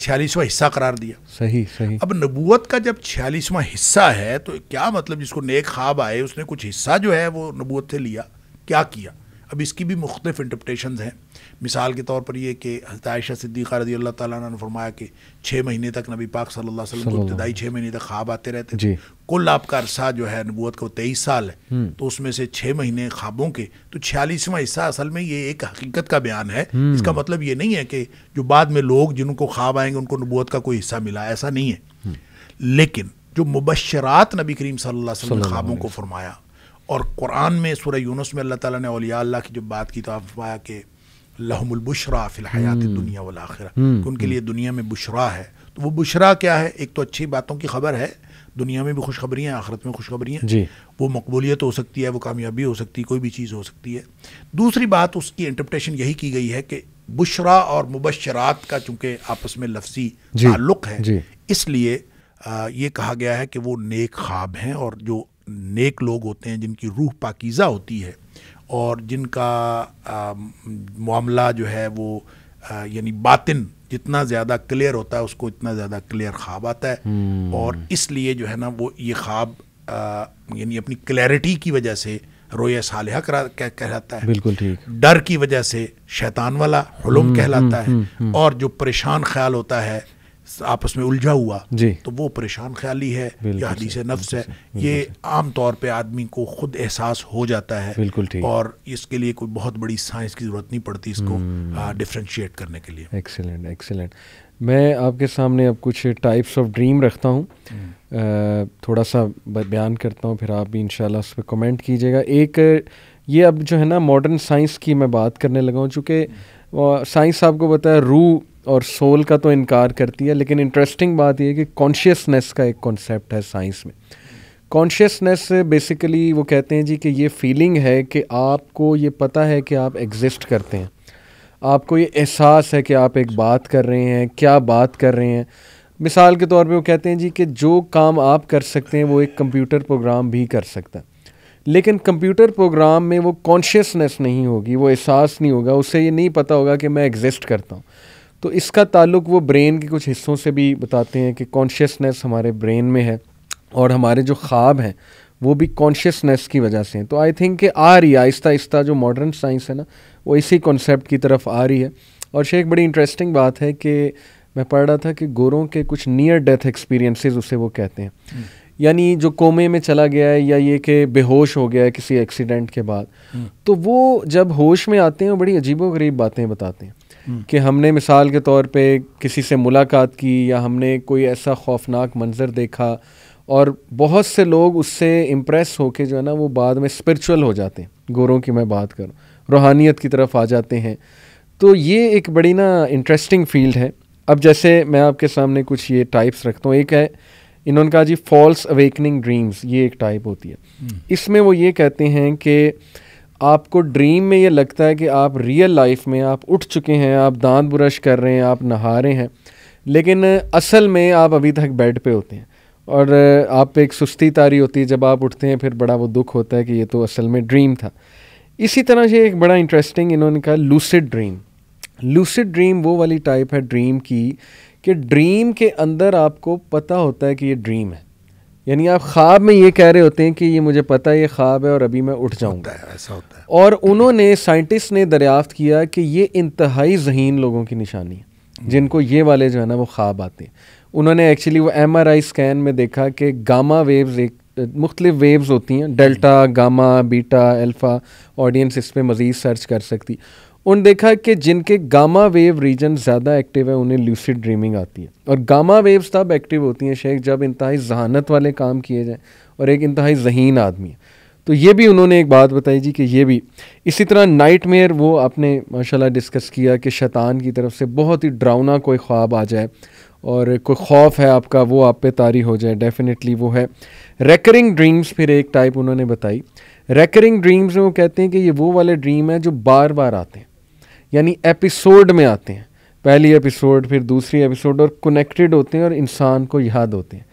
छियालीसवा हिस्सा करार दिया सही सही अब नबूत का जब छियालीसवा हिस्सा है तो क्या मतलब जिसको नेक ख्वाब आए उसने कुछ हिस्सा जो है वो नबूत से लिया क्या किया अब इसकी भी मुख्तफ इंटरप्रटेशन हैं मिसाल के तौर पर यह कि हजरत आयशा सिद्दीक़ा रजी अल्लाह ताला ने फरमाया कि छः महीने तक नबी पाक सल्ला अलैहि वसल्लम को इब्तदाई छः महीने तक ख्वाब आते रहते थे कुल आपका अरसा जो है नबूत का तेईस साल है हम्म। तो उसमें से छः महीने ख्वाबों के तो छियालीसवां हिस्सा असल में ये एक हकीकत का बयान है हम्म। इसका मतलब ये नहीं है कि जो बाद में लोग जिनको ख्वाब आएंगे उनको नबूत का कोई हिस्सा मिला ऐसा नहीं है हम्म। लेकिन जो मुबशरात नबी करीम सल्लल्लाहु अलैहि वसल्लम ख्वाबों को फरमाया और कुरान में सूर्य यूनुस में अल्लाह ताला ने अलिया अल्लाह की जब बात की तो आप पाया कि लहमुलबुशरा फ़िलहयात हम्म। दुनिया वाल आखिर हम्म, उनके हम्म। लिए दुनिया में बुशरा है तो वो बुशरा क्या है एक तो अच्छी बातों की खबर है दुनिया में भी खुशखबरी हैं आखिरत में खुशखबरी हैं वो मकबूलियत हो सकती है वो कामयाबी हो सकती है कोई भी चीज़ हो सकती है दूसरी बात उसकी इंटरप्रटेशन यही की गई है कि बुशरा और मुबशरात का चूंकि आपस में लफ्जी ताल्लुक है इसलिए ये कहा गया है कि वो नेक ख्वाब हैं और जो नेक लोग होते हैं जिनकी रूह पाकिज़ा होती है और जिनका मामला जो है वो यानी बातिन जितना ज़्यादा क्लियर होता है उसको इतना ज़्यादा क्लियर ख्वाब आता है हम्म। और इसलिए जो है ना वो ये ख्वाब यानी अपनी क्लैरिटी की वजह से रोय साल करा कहलाता है बिल्कुल ठीक डर की वजह से शैतान वाला हलुम हम्म, कहलाता हम्म, है और जो परेशान ख्याल होता है आपस में उलझा हुआ जी तो वो परेशान ख्याली है या हदीस नफ्स है ये आम तौर पे आदमी को खुद एहसास हो जाता है बिल्कुल ठीक और इसके लिए कोई बहुत बड़ी साइंस की ज़रूरत नहीं पड़ती इसको डिफ्रेंशिएट हम्म। करने के लिए एक्सेलेंट एक्सेलेंट मैं आपके सामने अब कुछ टाइप्स ऑफ ड्रीम रखता हूँ हम्म। थोड़ा सा बयान करता हूँ फिर आप भी इन उस पर कमेंट कीजिएगा एक ये अब जो है ना मॉडर्न साइंस की मैं बात करने लगा हूँ चूँकि साइंस हम्म। आपको बताया रू और सोल का तो इनकार करती है लेकिन इंटरेस्टिंग बात यह है कि कॉन्शियसनेस का एक कॉन्सेप्ट है साइंस में कॉन्शियसनेस बेसिकली वो कहते हैं जी कि ये फीलिंग है कि आपको ये पता है कि आप एग्जिस्ट करते हैं आपको ये एहसास है कि आप एक बात कर रहे हैं क्या बात कर रहे हैं मिसाल के तौर पे वो कहते हैं जी कि जो काम आप कर सकते हैं वो एक कंप्यूटर प्रोग्राम भी कर सकता है लेकिन कंप्यूटर प्रोग्राम में वो कॉन्शियसनेस नहीं होगी वो एहसास नहीं होगा उसे ये नहीं पता होगा कि मैं एग्जिस्ट करता हूँ तो इसका ताल्लुक वो ब्रेन के कुछ हिस्सों से भी बताते हैं कि कॉन्शियसनेस हमारे ब्रेन में है और हमारे जो ख्वाब हैं वो भी कॉन्शियसनेस की वजह से हैं तो आई थिंक आ रही है आहिस्ता आहिस्ता जो मॉडर्न साइंस है ना वो इसी कॉन्सेप्ट की तरफ आ रही है और शेख बड़ी इंटरेस्टिंग बात है कि मैं पढ़ रहा था कि गोरों के कुछ नियर डेथ एक्सपीरियंसेस उसे वो कहते हैं हम्म। यानी जो कोमे में चला गया है या ये कि बेहोश हो गया है किसी एक्सीडेंट के बाद हम्म। तो वो जब होश में आते हैं वो बड़ी अजीबो बातें बताते हैं कि हमने मिसाल के तौर पे किसी से मुलाकात की या हमने कोई ऐसा खौफनाक मंजर देखा और बहुत से लोग उससे इम्प्रेस होके जो है ना वो बाद में स्पिरिचुअल हो जाते हैं गोरों की मैं बात करूँ रूहानियत की तरफ आ जाते हैं तो ये एक बड़ी ना इंटरेस्टिंग फील्ड है अब जैसे मैं आपके सामने कुछ ये टाइप्स रखता हूँ एक है इन्होंने कहा जी फॉल्स अवेकनिंग ड्रीम्स ये एक टाइप होती है हम्म। इसमें वो ये कहते हैं कि आपको ड्रीम में ये लगता है कि आप रियल लाइफ में आप उठ चुके हैं आप दांत ब्रश कर रहे हैं आप नहा रहे हैं लेकिन असल में आप अभी तक बेड पे होते हैं और आप पे एक सुस्ती तारी होती है जब आप उठते हैं फिर बड़ा वो दुख होता है कि ये तो असल में ड्रीम था इसी तरह से एक बड़ा इंटरेस्टिंग इन्होंने कहा लूसिड ड्रीम लूसिड ड्रीम वो वाली टाइप है ड्रीम की कि ड्रीम के अंदर आपको पता होता है कि ये ड्रीम है यानी आप ख्वाब में ये कह रहे होते हैं कि ये मुझे पता है ये ख्वाब है और अभी मैं उठ जाऊंगा ऐसा होता है और उन्होंने साइंटिस्ट ने दरियाफ्त किया कि ये इंतहाई जहीन लोगों की निशानी है जिनको ये वाले जो है ना वो ख्वाब आते हैं उन्होंने एक्चुअली वो एम स्कैन में देखा कि गामा वेव्स एक मुख्तलिफ वेव्स होती हैं delta gamma beta alpha audience इस पर मज़ीद सर्च कर सकती उन देखा कि जिनके गामा वेव रीजन ज़्यादा एक्टिव है उन्हें लूसिड ड्रीमिंग आती है और गामा वेव्स तब एक्टिव होती हैं शेख जब इंतहाई जहानत वाले काम किए जाएँ और एक इंतहाई जहीन आदमी है तो ये भी उन्होंने एक बात बताई जी कि ये भी इसी तरह नाइट मेयर वो आपने माशाल्लाह डिस्कस किया कि शैतान की तरफ से बहुत ही डरावना कोई ख्वाब आ जाए और कोई खौफ है आपका वो आप पे तारी हो जाए डेफिनेटली वो है रेकरिंग ड्रीम्स फिर एक टाइप उन्होंने बताई रेकरिंग ड्रीम्स में वो कहते हैं कि ये वो वाले ड्रीम हैं जो बार बार आते हैं यानी एपिसोड में आते हैं पहली एपिसोड फिर दूसरी एपिसोड और कनेक्टेड होते हैं और इंसान को याद होते हैं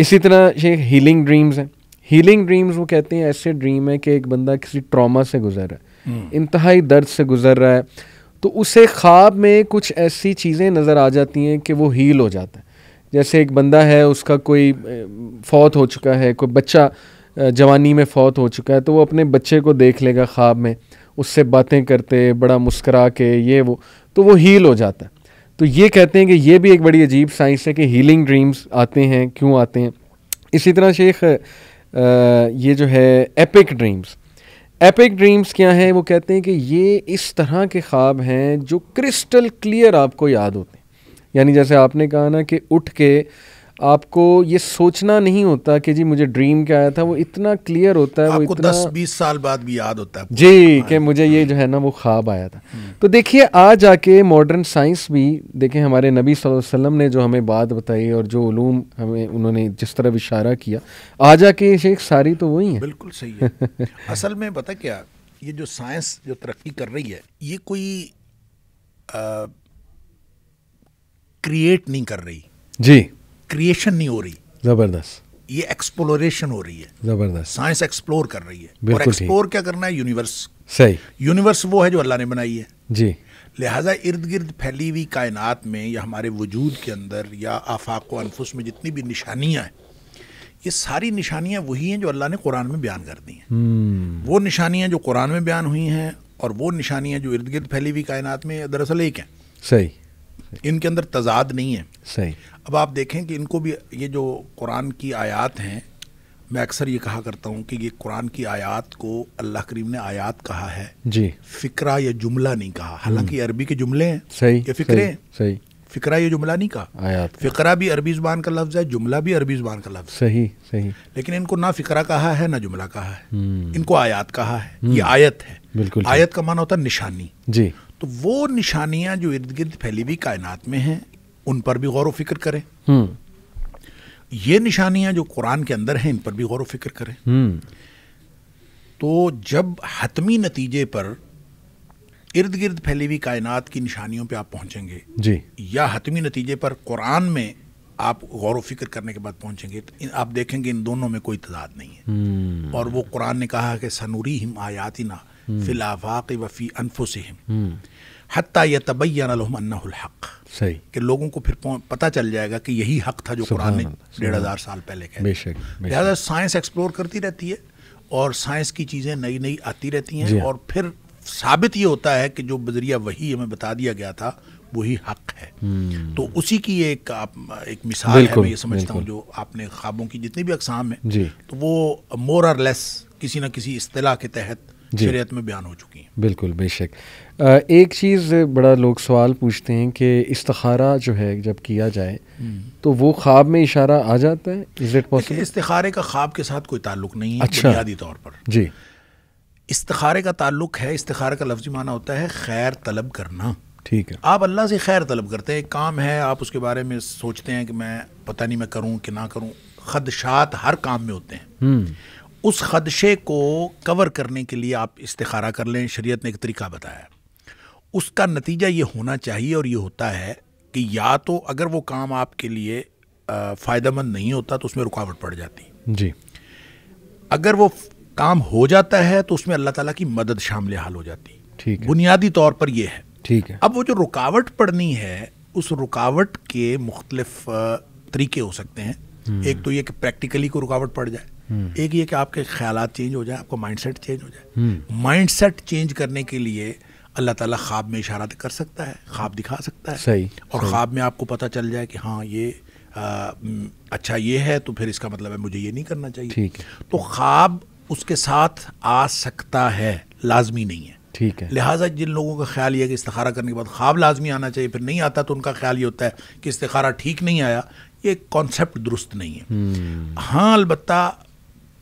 इसी तरह ये हीलिंग ड्रीम्स हैं हीलिंग ड्रीम्स वो कहते हैं ऐसे ड्रीम है कि एक बंदा किसी ट्रॉमा से गुजर रहा है हम्म। इंतहाई दर्द से गुजर रहा है तो उसे ख्वाब में कुछ ऐसी चीज़ें नज़र आ जाती हैं कि वो हील हो जाता है जैसे एक बंदा है उसका कोई फौत हो चुका है कोई बच्चा जवानी में फौत हो चुका है तो वो अपने बच्चे को देख लेगा ख्वाब में उससे बातें करते बड़ा मुस्करा के ये वो तो वो हील हो जाता है तो ये कहते हैं कि ये भी एक बड़ी अजीब साइंस है कि हीलिंग ड्रीम्स आते हैं क्यों आते हैं इसी तरह शेख ये जो है एपिक ड्रीम्स एपिक ड्रीम्स क्या हैं वो कहते हैं कि ये इस तरह के ख्वाब हैं जो क्रिस्टल क्लियर आपको याद होते हैं यानी जैसे आपने कहा ना कि उठ के आपको ये सोचना नहीं होता कि जी मुझे ड्रीम क्या आया था वो इतना क्लियर होता है वो इतना दस बीस साल बाद भी याद होता है जी हाँ कि मुझे ये हाँ। जो है ना वो ख्वाब आया था हम्म। तो देखिए आज आके मॉडर्न साइंस भी देखें हमारे नबी वसल्लम ने जो हमें बात बताई और जो ूम हमें उन्होंने जिस तरह इशारा किया आज आके शेख सारी तो वही है बिल्कुल सही है (laughs) असल में पता क्या ये जो साइंस जो तरक्की कर रही है ये कोई क्रिएट नहीं कर रही जी क्रिएशन नहीं हो रही जबरदस्त ये एक्सप्लोरेशन हो रही है जबरदस्त साइंस एक्सप्लोर कर रही है और एक्सप्लोर क्या करना है यूनिवर्स सही यूनिवर्स वो है जो अल्लाह ने बनाई है जी लिहाजा इर्द गिर्द फैली हुई कायनात में या हमारे वजूद के अंदर या आफाक अनफुस में जितनी भी निशानियाँ हैं ये सारी निशानियाँ वही हैं जो अल्लाह ने कुरान में बयान कर दी हैं हम्म। वो निशानियाँ जो कुरान में बयान हुई हैं और वो निशानियाँ जो इर्द गिर्द फैली हुई कायनात में दरअसल एक हैं सही इनके अंदर तजाद नहीं है सही अब आप देखें कि इनको भी ये जो कुरान की आयात हैं मैं अक्सर ये कहा करता हूँ कि ये कुरान की आयात को अल्लाह करीम ने आयात कहा है जी फिक्रा या जुमला नहीं कहा हालांकि हम्म। अरबी के जुमले हैं सही ये फिक्रे सही, सही फिक्रा ये जुमला नहीं कहा आयात फिक्रा भी अरबी जुबान का लफ्ज़ है जुमला भी अरबी जुबान का लफ्ज़ सही सही लेकिन इनको ना फिक्रा कहा है ना जुमला कहा है हम्म। इनको आयात कहा है ये हम्म। आयत है बिल्कुल आयत का माना होता है निशानी जी तो वो निशानियाँ जो इर्द गिर्द फैली हुई कायनात में हैं उन पर भी गौर फिक्र करें हम्म। ये निशानियां जो कुरान के अंदर हैं इन पर भी गौर फिक्र करें हम्म। तो जब हतमी नतीजे पर इर्द गिर्द फैली हुई कायनात की निशानियों पे आप पहुंचेंगे जी या हतमी नतीजे पर कुरान में आप गौर फिक्र करने के बाद पहुंचेंगे तो आप देखेंगे इन दोनों में कोई तादाद नहीं है हम्म। और वो कुरान ने कहा कि सनूरी हिम आयातिना फिलाफाक वफ़ी हिम हती यतबैन हक सही कि लोगों को फिर पता चल जाएगा कि यही हक था जो कुरान ने डेढ़ हज़ार साल पहले कह लिहाजा साइंस एक्सप्लोर करती रहती है और साइंस की चीज़ें नई नई आती रहती हैं हाँ। और फिर साबित ये होता है कि जो बजरिया वही हमें बता दिया गया था वही हक है हम्म। तो उसी की एक आप एक मिसाल है मैं ये समझता हूँ जो आपने ख्वाबों की जितनी भी अकसाम है तो वो मोर और लेस किसी न किसी अतलाह के तहत शरीयत में बयान हो चुकी हैं बिल्कुल बेशक एक चीज़ बड़ा लोग सवाल पूछते हैं कि इस्तारा जो है जब किया जाए हम्म। तो वो ख्वाब में इशारा आ जाता है इज़ इट पॉसिबल इस्तारे का ख्वाब के साथ कोई ताल्लुक नहीं है अच्छा बुनियादी तौर पर जी इस्तारे का ताल्लुक है इस्तारे का लफ्जी माना होता है खैर तलब करना ठीक है आप अल्लाह से खैर तलब करते हैं एक काम है आप उसके बारे में सोचते हैं कि मैं पता नहीं मैं करूँ कि ना करूँ खदशात हर काम में होते हैं हम्म। उस खदशे को कवर करने के लिए आप इस्तारा कर लें शरीयत ने एक तरीका बताया उसका नतीजा ये होना चाहिए और ये होता है कि या तो अगर वो काम आपके लिए फ़ायदेमंद नहीं होता तो उसमें रुकावट पड़ जाती जी अगर वो काम हो जाता है तो उसमें अल्लाह ताला की मदद शामिल हाल हो जाती ठीक है बुनियादी तौर पर यह है ठीक है अब वो जो रुकावट पड़नी है उस रुकावट के मुख्तलिफ तरीके हो सकते हैं हम्म। एक तो ये कि प्रैक्टिकली को रुकावट पड़ जाए हम्म। एक ये कि आपके ख्याल चेंज हो जाए आपका हम्म। माइंड चेंज हो जाए माइंड चेंज करने के लिए अल्लाह ताला ख्वाब में इशारा तो कर सकता है ख्वाब दिखा सकता है सही और ख्वाब में आपको पता चल जाए कि हाँ ये आ, अच्छा ये है तो फिर इसका मतलब है मुझे ये नहीं करना चाहिए ठीक है तो ख्वाब उसके साथ आ सकता है लाजमी नहीं है ठीक है लिहाजा जिन लोगों का ख्याल ये है कि इस्तारा करने के बाद ख्वाब लाजमी आना चाहिए फिर नहीं आता तो उनका ख्याल ये होता है कि इस्तारा ठीक नहीं आया ये कॉन्सेप्ट दुरुस्त नहीं है हम्म। हाँ अलबत्ता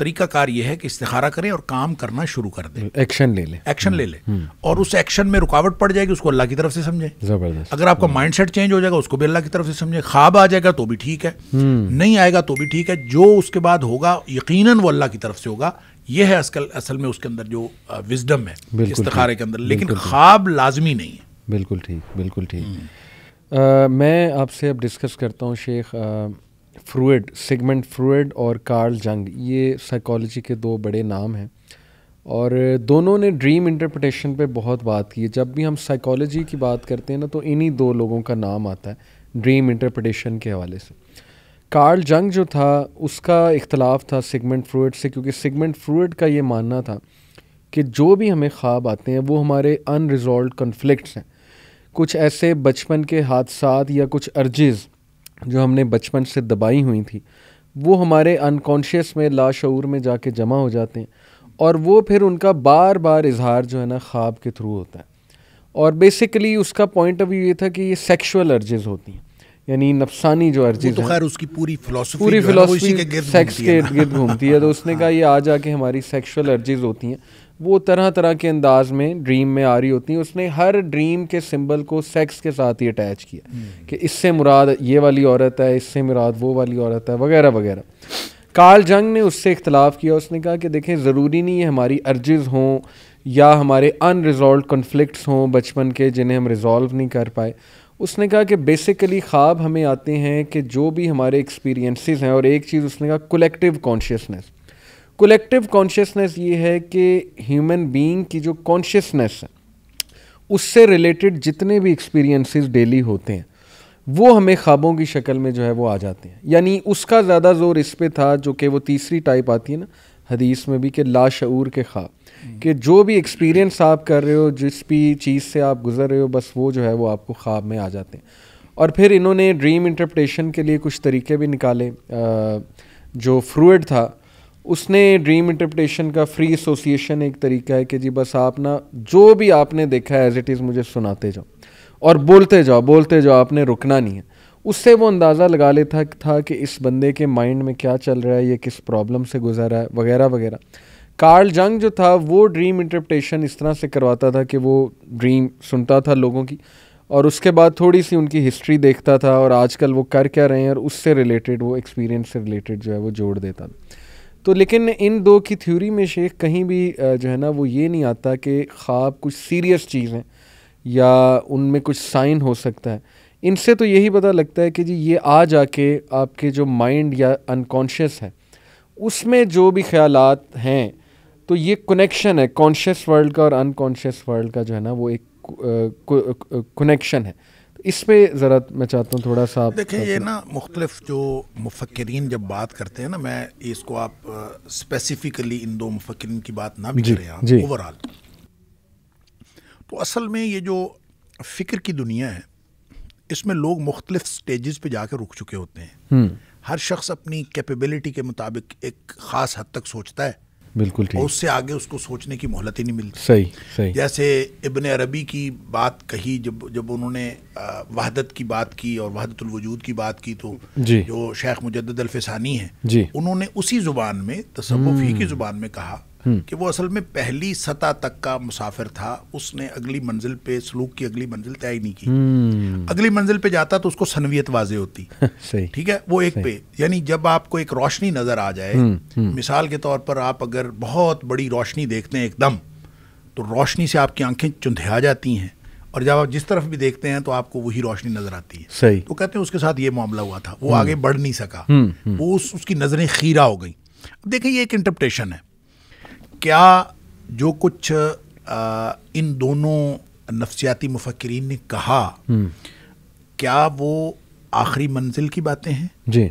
तरीकाकार ये है कि इस्तेखारा करें और काम करना शुरू कर दें एक्शन ले लें एक्शन ले हम्म, लें हम्म। और उस एक्शन में रुकावट पड़ जाएगी उसको अल्लाह की तरफ से समझें जबरदस्त अगर आपका माइंडसेट चेंज हो जाएगा उसको भी अल्लाह की तरफ से समझें ख्वाब आ जाएगा तो भी ठीक है हम्म। नहीं आएगा तो भी ठीक है जो उसके बाद होगा यकीन वो अल्लाह की तरफ से होगा यह है असल असल में उसके अंदर जो विजडम है इस्तारे के अंदर लेकिन ख्वाब लाजमी नहीं है बिल्कुल ठीक बिल्कुल ठीक मैं आपसे अब डिस्कस करता हूँ शेख फ्रूड सिगमेंट फ्रूड और कार्ल जंग ये साइकोलॉजी के दो बड़े नाम हैं और दोनों ने ड्रीम इंटरप्रटेशन पे बहुत बात की है जब भी हम साइकोलॉजी की बात करते हैं ना तो इन्हीं दो लोगों का नाम आता है ड्रीम इंटरप्रटेशन के हवाले से कार्ल जंग जो था उसका इख्तलाफ था सिगमेंट फ्रूड से क्योंकि सिगमेंट फ्रूड का ये मानना था कि जो भी हमें ख्वाब आते हैं वो हमारे अनरिजॉल्व कन्फ्लिक्ट्स हैं कुछ ऐसे बचपन के हादसा या कुछ अर्जेज़ जो हमने बचपन से दबाई हुई थी वो हमारे अनकॉन्शियस में लाशूर में जाके जमा हो जाते हैं और वो फिर उनका बार बार इजहार जो है ना ख्वाब के थ्रू होता है और बेसिकली उसका पॉइंट ऑफ व्यू ये था कि ये सेक्सुअल अर्जेज होती हैं यानी नफसानी जो अर्जेज तो खैर उसकी पूरी फिलोसफी पूरी फिलोसफी सेक्स के इर्द गिर्द घूमती है तो उसने कहा ये आ जाके हमारी सेक्सुअल अर्जेज होती हैं वो तरह तरह के अंदाज में ड्रीम में आ रही होती हैं उसने हर ड्रीम के सिंबल को सेक्स के साथ ही अटैच किया hmm. कि इससे मुराद ये वाली औरत है इससे मुराद वो वाली औरत है वगैरह वगैरह कार्ल जंग ने उससे इख्तलाफ किया उसने कहा कि देखें ज़रूरी नहीं है हमारी अर्जेज़ हों या हमारे अनरिजॉल्व कन्फ्लिक्ट हों बचपन के जिन्हें हम रिजॉल्व नहीं कर पाए उसने कहा कि बेसिकली ख्वाब हमें आते हैं कि जो भी हमारे एक्सपीरियंसेस हैं और एक चीज़ उसने कहा कलेक्टिव कॉन्शियसनेस कलेक्टिव कॉन्शियसनेस ये है कि ह्यूमन बीइंग की जो कॉन्शियसनेस है उससे रिलेटेड जितने भी एक्सपीरियंसेस डेली होते हैं वो हमें ख्वाबों की शक्ल में जो है वो आ जाते हैं यानी उसका ज़्यादा जोर इस पे था जो कि वो तीसरी टाइप आती है ना हदीस में भी कि लाशूर के ख्वाब हम्म। कि जो भी एक्सपीरियंस आप कर रहे हो जिस भी चीज़ से आप गुजर रहे हो बस वो जो है वो आपको ख्वाब में आ जाते हैं और फिर इन्होंने ड्रीम इंटरप्रटेशन के लिए कुछ तरीके भी निकाले जो फ्रूड था उसने ड्रीम इंटरप्रिटेशन का फ्री एसोसिएशन एक तरीका है कि जी बस आप ना जो भी आपने देखा है एज इट इज़ मुझे सुनाते जाओ और बोलते जाओ बोलते जाओ आपने रुकना नहीं है उससे वो अंदाज़ा लगा लेता था कि इस बंदे के माइंड में क्या चल रहा है ये किस प्रॉब्लम से गुजर रहा है वगैरह वगैरह कार्ल जंग जो था वो ड्रीम इंटरप्रिटेशन इस तरह से करवाता था कि वो ड्रीम सुनता था लोगों की और उसके बाद थोड़ी सी उनकी हिस्ट्री देखता था और आजकल वो कर क्या रहे हैं और उससे रिलेटेड वो एक्सपीरियंस से रिलेटेड जो है वो जोड़ देता था तो लेकिन इन दो की थ्योरी में शेख कहीं भी जो है ना वो ये नहीं आता कि ख्वाब कुछ सीरियस चीज़ हैं या उनमें कुछ साइन हो सकता है इनसे तो यही पता लगता है कि जी ये आ जाके आपके जो माइंड या अनकॉन्शियस है उसमें जो भी ख्याल हैं तो ये कनेक्शन है कॉन्शियस वर्ल्ड का और अनकॉन्शियस वर्ल्ड का जो है ना वो एक कनेक्शन है इस पर ज़रा मैं चाहता हूँ थोड़ा सा देखिए ये ना मुख्तलिफ जो मुफक्रीन जब बात करते हैं ना मैं इसको आप स्पेसिफिकली इन दो मुफक्रीन की बात ना भी रहे ओवरऑल तो असल में ये जो फ़िक्र की दुनिया है इसमें लोग मुख्तलिफ स्टेज पे जाकर रुक चुके होते हैं हम्म। हर शख्स अपनी कैपेबिलिटी के मुताबिक एक ख़ास हद तक सोचता है बिल्कुल ठीक उससे आगे उसको सोचने की मोहलत ही नहीं मिलती सही सही जैसे इबन अरबी की बात कही जब जब उन्होंने वहदत की बात की और वजूद की बात की तो जो शेख मुजद अल्फसानी है जी उन्होंने उसी ज़ुबान में तसवुफ़ की हम्म। ज़ुबान में कहा हम्म। कि वो असल में पहली सतह तक का मुसाफिर था उसने अगली मंजिल पे सलूक की अगली मंजिल तय नहीं की हम्म। अगली मंजिल पे जाता तो उसको सनवियत वाजे होती (laughs) ठीक है वो एक पे यानी जब आपको एक रोशनी नजर आ जाए हम्म, मिसाल के तौर पर आप अगर बहुत बड़ी रोशनी देखते हैं एकदम तो रोशनी से आपकी आंखें चुंधिया जाती हैं और जब आप जिस तरफ भी देखते हैं तो आपको वही रोशनी नजर आती है सही तो कहते हैं उसके साथ ये मामला हुआ था वो आगे बढ़ नहीं सका वो उसकी नजरें खीरा हो गई अब देखें ये एक इंटरप्रिटेशन है क्या जो कुछ आ, इन दोनों नफ्सियाती मुफक्रीन ने कहा हम्म। क्या वो आखिरी मंजिल की बातें हैं जी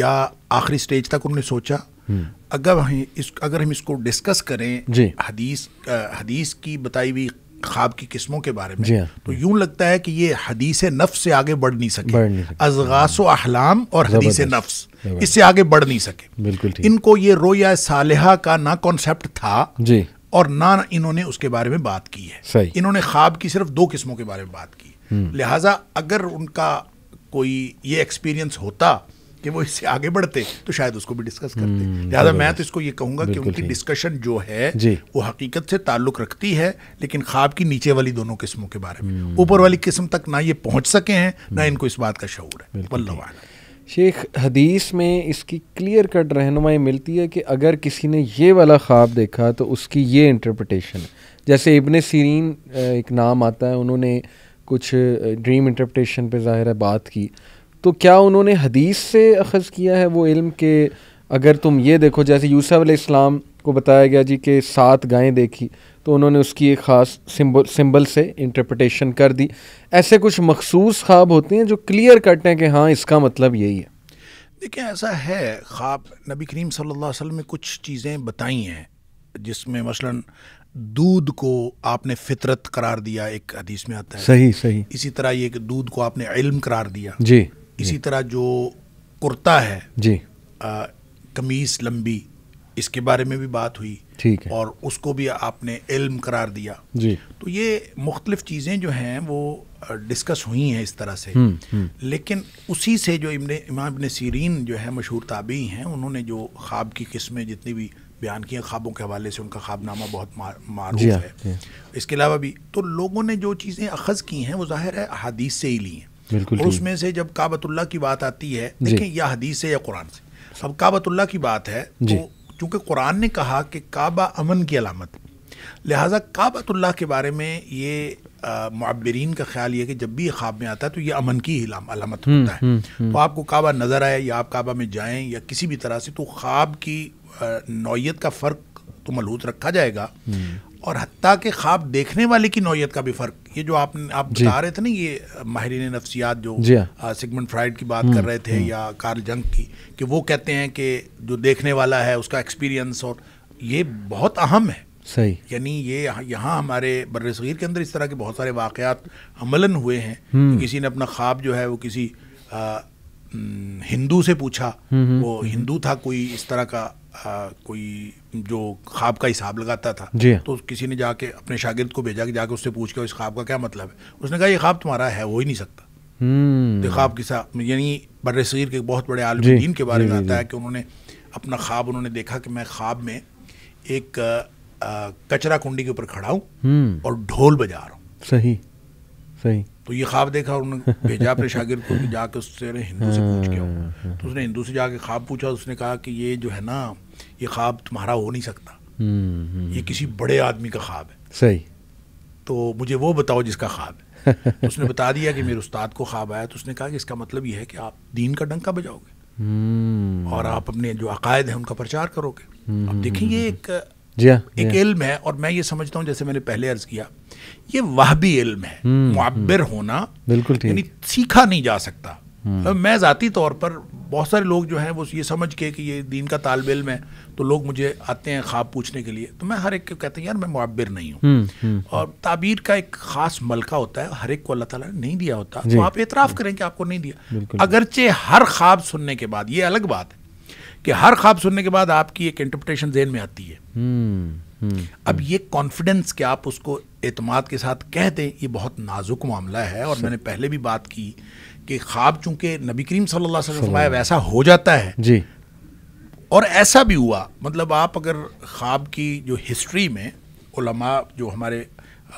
या आखिरी स्टेज तक उन्होंने सोचा हम्म। अगर हम इस अगर हम इसको डिस्कस करें जी हदीस आ, हदीस की बताई हुई ख्वाब की किस्मों के बारे में हाँ। तो यूं लगता है कि ये हदीस नफ से आगे बढ़ नहीं सके अजगास अहलाम और हदीस नफ्स इससे आगे बढ़ नहीं सके बिल्कुल इनको ये रोया सालहा का ना कॉन्सेप्ट था जी और ना इन्होंने उसके बारे में बात की है इन्होंने ख्वाब की सिर्फ दो किस्मों के बारे में बात की हम्म। लिहाजा अगर उनका कोई ये एक्सपीरियंस होता कि वो इससे आगे बढ़ते तो शायद उसको भी डिस्कस करते हम्म, लिहाजा मैं तो इसको ये कहूँगा कि उनकी डिस्कशन जो है वो हकीकत से ताल्लुक रखती है लेकिन ख्वाब की नीचे वाली दोनों किस्मों के बारे में हम्म। ऊपर वाली किस्म तक ना ये पहुँच सके हैं ना हम्म। इनको इस बात का शूर है वल्लवा शेख हदीस में इसकी क्लियर कट रहनुमाई मिलती है कि अगर किसी ने ये वाला ख्वाब देखा तो उसकी ये इंटरप्रटेशन जैसे इबन सीरीन एक नाम आता है उन्होंने कुछ ड्रीम इंटरप्रटेशन पे ज़ाहिर है बात की तो क्या उन्होंने हदीस से अखज़ किया है वो इल्म के अगर तुम ये देखो जैसे यूसुफ इस्लाम को बताया गया जी कि सात गायें देखी तो उन्होंने उसकी एक ख़ास सिंबल सिंबल से इंटरप्रटेशन कर दी ऐसे कुछ मखसूस ख्वाब होते हैं जो क्लियर कट हैं कि हाँ इसका मतलब यही है देखिए ऐसा है ख्वाब नबी करीम सल्लल्लाहु अलैहि वसल्लम ने कुछ चीज़ें बताई हैं जिसमें मसला दूध को आपने फितरत करार दिया एक हदीस में आता है सही सही इसी तरह ये कि दूध को आपने इल्म करार दिया जी इसी तरह जो कुर्ता है जी कमीज लंबी इसके बारे में भी बात हुई ठीक है और उसको भी आपने इल्म करार दिया जी तो ये मुख्तलिफ चीज़ें जो हैं वो डिस्कस हुई हैं इस तरह से हम्म, हम्म। लेकिन उसी से जो इमन इमाम इबन सीरीन जो है मशहूर ताबी हैं उन्होंने जो ख्वाब की किस्में जितनी भी बयान किए ख्वाबों के हवाले से उनका ख्वाबनामा बहुत मारूफ हाँ, है हाँ। इसके अलावा भी तो लोगों ने जो चीज़ें अखज़ की हैं वो ज़ाहिर है अहादीस से ही ली हैं बिल्कुल और उसमें से जब काबतुल्ला की बात आती है देखें यह हदीस है या कुरान से अब काबतुल्ला की बात है तो चूँकि कुरान ने कहा कि काबा अमन की अलामत लिहाजा काबतुल्ला के बारे में ये मुआबरीन का ख्याल ये कि जब भी ख्वाब में आता है तो ये अमन की अलामत हम्म, होता है हम्म, तो हम्म। आपको काबा नज़र आए या आप काबा में जाएं या किसी भी तरह से तो ख्वाब की नोयत का फ़र्क तो मलहूत रखा जाएगा और हती के ख्वाब देखने वाले की नौीयत का भी फ़र्क ये जो आप आप बता रहे थे ना ये माहरीन नफसियात जो हाँ। सिगमेंट फ्राइड की बात हम्म, कर रहे थे हम्म। या कार्ल जंग की कि वो कहते हैं कि जो देखने वाला है उसका एक्सपीरियंस और ये बहुत अहम है सही यानी ये यहाँ हमारे बर सगीर के अंदर इस तरह के बहुत सारे वाक़ात अमलन हुए हैं हम्म। किसी ने अपना ख्वाब जो है वो किसी हिंदू से पूछा वो हिंदू था कोई इस तरह का आ, कोई जो ख्वाब का हिसाब लगाता था जी तो किसी ने जाके अपने शागिर्द को भेजा कि जाके उससे पूछ के इस ख्वाब का क्या मतलब है उसने कहा ये ख्वाब तुम्हारा है हो ही नहीं सकता हम्म। तो ख्वाब साथ यानी बर सगीर के बहुत बड़े आलम दीन के बारे में आता है कि उन्होंने अपना ख्वाब उन्होंने देखा कि मैं ख्वाब में एक कचरा कुंडी के ऊपर खड़ा हूँ हम्म। और ढोल बजा रहा हूँ सही सही तो ये ख्वाब देखा और उन्होंने (laughs) भेजा अपने शागिर को जाके उससे हिंदू से पूछ के तो उसने हिंदू से जाके ख्वाब पूछा उसने कहा कि ये जो है ना ये ख्वाब तुम्हारा हो नहीं सकता हम्म, ये हम्म। किसी बड़े आदमी का ख्वाब है सही तो मुझे वो बताओ जिसका ख्वाब है तो उसने बता दिया कि मेरे उस्ताद को ख्वाब आया तो उसने कहा कि इसका मतलब ये है कि आप दीन का डंका बजाओगे हम्म। और आप अपने जो अकायद हैं उनका प्रचार करोगे अब देखिए ये एक जी हाँ, एक हाँ। इल्म है और मैं ये समझता हूँ जैसे मैंने पहले अर्ज किया ये वह भी इल्म है हम्म, हम्म। मुआबिर होना बिल्कुल यानी सीखा नहीं जा सकता तो मैं ज़ाती तौर पर बहुत सारे लोग जो हैं वो ये समझ के कि ये दीन का तालब इल्म है तो लोग मुझे आते हैं ख्वाब पूछने के लिए तो मैं हर एक को कहते हैं यार मैं मुआबिर नहीं हूँ और ताबीर का एक ख़ास मलका होता है हर एक को अल्लाह ताला ने नहीं दिया होता तो आप एतराफ़ करें कि आपको नहीं दिया अगरचे हर ख्वाब सुनने के बाद ये अलग बात है कि हर ख्वाब सुनने के बाद आपकी एक इंटरप्रटेशन जेन में आती है अब ये कॉन्फिडेंस के आप उसको एतमाद के साथ कह दें ये बहुत नाजुक मामला है और मैंने पहले भी बात की कि ख्वाब चूंकि नबी करीम सल्लल्लाहु अलैहि वसल्लम फरमाया वैसा हो जाता है जी और ऐसा भी हुआ मतलब आप अगर ख्वाब की जो हिस्ट्री में उलमा जो हमारे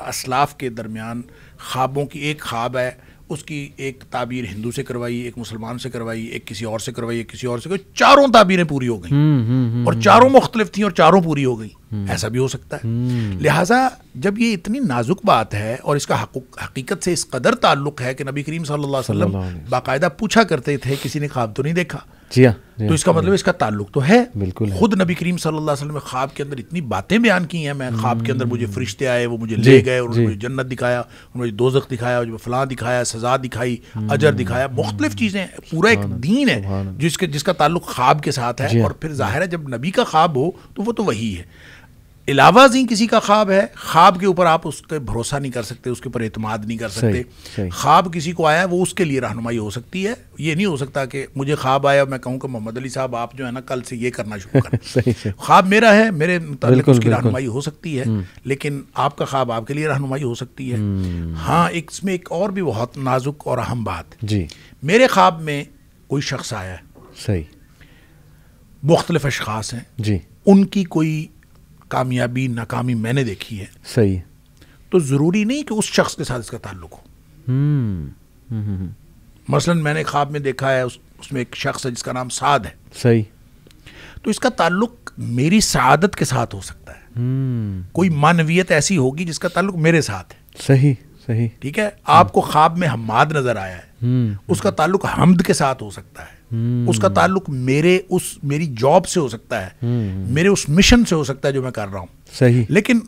असलाफ के दरमियान ख्वाबों की एक ख्वाब है उसकी एक ताबीर हिंदू से करवाई एक मुसलमान से करवाई एक किसी और से करवाई एक किसी और से करवाई चारों ताबीरें पूरी हो गई हम्म, हम्म, हम्म, और चारों मुख्तलिफ थी और चारों पूरी हो गई ऐसा भी हो सकता है लिहाजा जब ये इतनी नाजुक बात है और इसका हकीकत से इस कदर ताल्लुक है कि नबी करीम सल्लल्लाहु अलैहि वसल्लम बाकायदा पूछा करते थे किसी ने ख्वाब तो नहीं देखा जी हाँ तो हाँ, इसका मतलब इसका ताल्लुक तो है बिल्कुल खुद नबी करीम सल्लल्लाहु अलैहि वसल्लम ने ख्वाब के अंदर इतनी बातें बयान की हैं मैं ख्वाब के अंदर मुझे हम्म। फरिश्ते आए वो मुझे ले गए उन्होंने मुझे जन्नत दिखाया उन्होंने मुझे दोजक दिखाया मुझे फलां दिखाया सजा दिखाई अजर दिखाया हम्म। मुख्तलिफ चीज़ें पूरा एक दीन है जिसके जिसका ताल्लुक ख्वाब के साथ है हाँ। और फिर जाहिर है जब नबी का ख्वाब हो तो वो तो वही है अलावा जी किसी का ख्वाब है ख्वाब के ऊपर आप उसके भरोसा नहीं कर सकते उसके ऊपर अतमाद नहीं कर सकते ख्वाब किसी को आया है वो उसके लिए रहनुमाई हो सकती है ये नहीं हो सकता कि मुझे ख्वाब आया मैं कहूँ कि मोहम्मद अली साहब आप जो है ना कल से ये करना शुरू (laughs) करें ख्वाब मेरा है मेरे मुताबिक उसकी रहनुमाई हो सकती है हम्म। लेकिन आपका ख्वाब आपके लिए रहनुमाई हो सकती है हम्म। हाँ इसमें एक और भी बहुत नाजुक और अहम बात जी मेरे ख्वाब में कोई शख्स आया है सही मुख्तलिफ अशास हैं जी उनकी कोई कामयाबी नाकामी मैंने देखी है सही तो ज़रूरी नहीं कि उस शख्स के साथ इसका ताल्लुक हो हम्म, हम्म, हम्म, मसलन मैंने ख्वाब में देखा है उस, उसमें एक शख्स है जिसका नाम साद है सही तो इसका ताल्लुक मेरी सदत के साथ हो सकता है कोई मानवीयत ऐसी होगी जिसका ताल्लुक मेरे साथ है सही सही ठीक है आपको ख्वाब में हमाद नजर आया है उसका ताल्लुक हमद के साथ हो सकता है उसका हम्म। ताल्लुक मेरे उस मेरी जॉब से हो सकता है हम्म। मेरे उस मिशन से हो सकता है जो मैं कर रहा हूँ सही लेकिन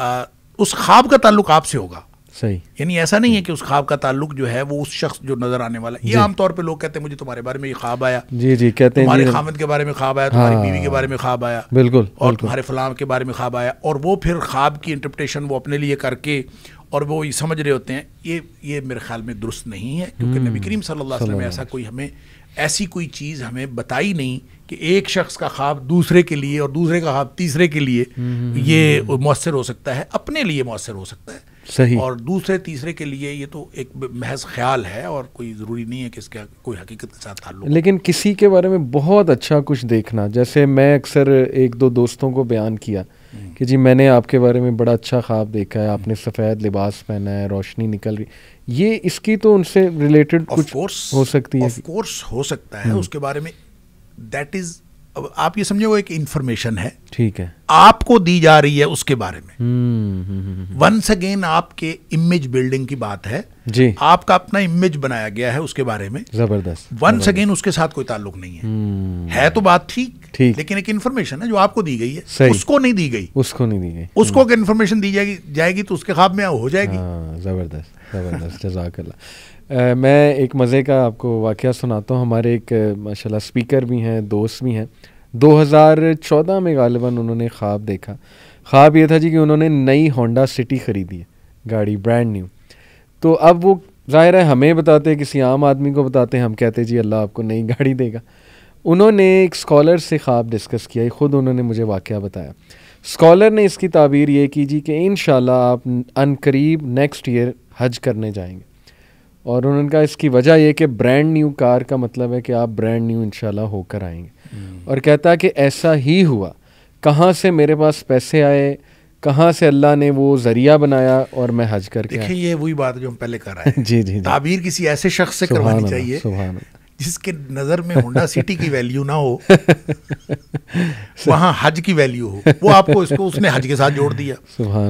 आ, उस ख्वाब का ताल्लुक आपसे होगा सही यानी ऐसा नहीं है हम्म। कि उस ख्वाब का ताल्लुक जो है वो उस शख्स जो नजर आने वाला है ये आमतौर पे लोग कहते हैं मुझे तुम्हारे बारे में ये ख्वाब आया जी जी कहते हैं तुम्हारे खामद के बारे में ख्वाब आया तुम्हारी बीवी के हाँ। बारे में ख्वाब आया बिल्कुल और तुम्हारे फलाम के बारे में ख्वाब आया और वो फिर ख्वाब की इंटरप्रिटेशन वो अपने लिए करके और वो ये समझ रहे होते हैं ये ये मेरे ख्याल में दुरुस्त नहीं है क्योंकि नबी करीम सल्लल्लाहु अलैहि वसल्लम ऐसा कोई हमें ऐसी कोई चीज़ हमें बताई नहीं कि एक शख्स का ख्वाब दूसरे के लिए और दूसरे का ख्वाब तीसरे के लिए हम्म। ये मौसर हो सकता है अपने लिए मौसर हो सकता है सही और दूसरे तीसरे के लिए ये तो एक महज ख्याल है और कोई ज़रूरी नहीं है कि इसका कोई हकीकत के साथ ताल्लुक लेकिन किसी के बारे में बहुत अच्छा कुछ देखना जैसे मैं अक्सर एक दो दोस्तों को बयान किया कि जी मैंने आपके बारे में बड़ा अच्छा ख्वाब देखा है आपने सफ़ेद लिबास पहना है रोशनी निकल रही ये इसकी तो उनसे रिलेटेड कुछ course, हो सकती है कोर्स हो सकता है हम्म। उसके बारे में दैट इज़ आप ये समझो एक इंफॉर्मेशन है ठीक है आपको दी जा रही है उसके बारे में वंस हम्म, अगेन हम्म, हम्म, आपके इमेज बिल्डिंग की बात है जी आपका अपना इमेज बनाया गया है उसके बारे में जबरदस्त वंस अगेन उसके साथ कोई ताल्लुक नहीं है है तो बात ठीक ठीक लेकिन एक इन्फॉर्मेशन है जो आपको दी गई है उसको नहीं दी गई उसको नहीं दी गई उसको अगर इन्फॉर्मेशन दी जाएगी जाएगी तो उसके खाब में हो जाएगी हाँ, जबरदस्त जबरदस्त जजाकल्ला मैं एक मज़े का आपको वाक़ सुनाता हूँ हमारे एक माशाल्लाह स्पीकर भी हैं दोस्त भी हैं 2014 में गालिबा उन्होंने ख्वाब देखा ख्वाब ये था जी कि उन्होंने नई होंडा सिटी ख़रीदी है गाड़ी ब्रांड न्यू तो अब वो ज़ाहिर है हमें बताते किसी आम आदमी को बताते हैं हम कहते जी अल्लाह आपको नई गाड़ी देगा उन्होंने एक स्कॉलर से ख्वाब डिस्कस किया ख़ुद उन्होंने मुझे वाक़ बताया स्कॉलर ने इसकी ताबीर ये की जी कि इन आप अनकरीब नेक्स्ट ईयर हज करने जाएंगे और उन्होंने कहा इसकी वजह यह कि ब्रांड न्यू कार का मतलब है कि आप ब्रांड न्यू इनशाला होकर आएंगे हम्म। और कहता कि ऐसा ही हुआ कहाँ से मेरे पास पैसे आए कहाँ से अल्लाह ने वो जरिया बनाया और मैं हज करके देखिए ये वही बात जो हम पहले कर रहे हैं (laughs) जी जी, जी ताबीर किसी ऐसे शख्स से करवानी चाहिए जिसके नज़र में होंडा (laughs) सिटी की वैल्यू ना हो वहाँ हज की वैल्यू हो वो आपको इसको उसने हज के साथ जोड़ दिया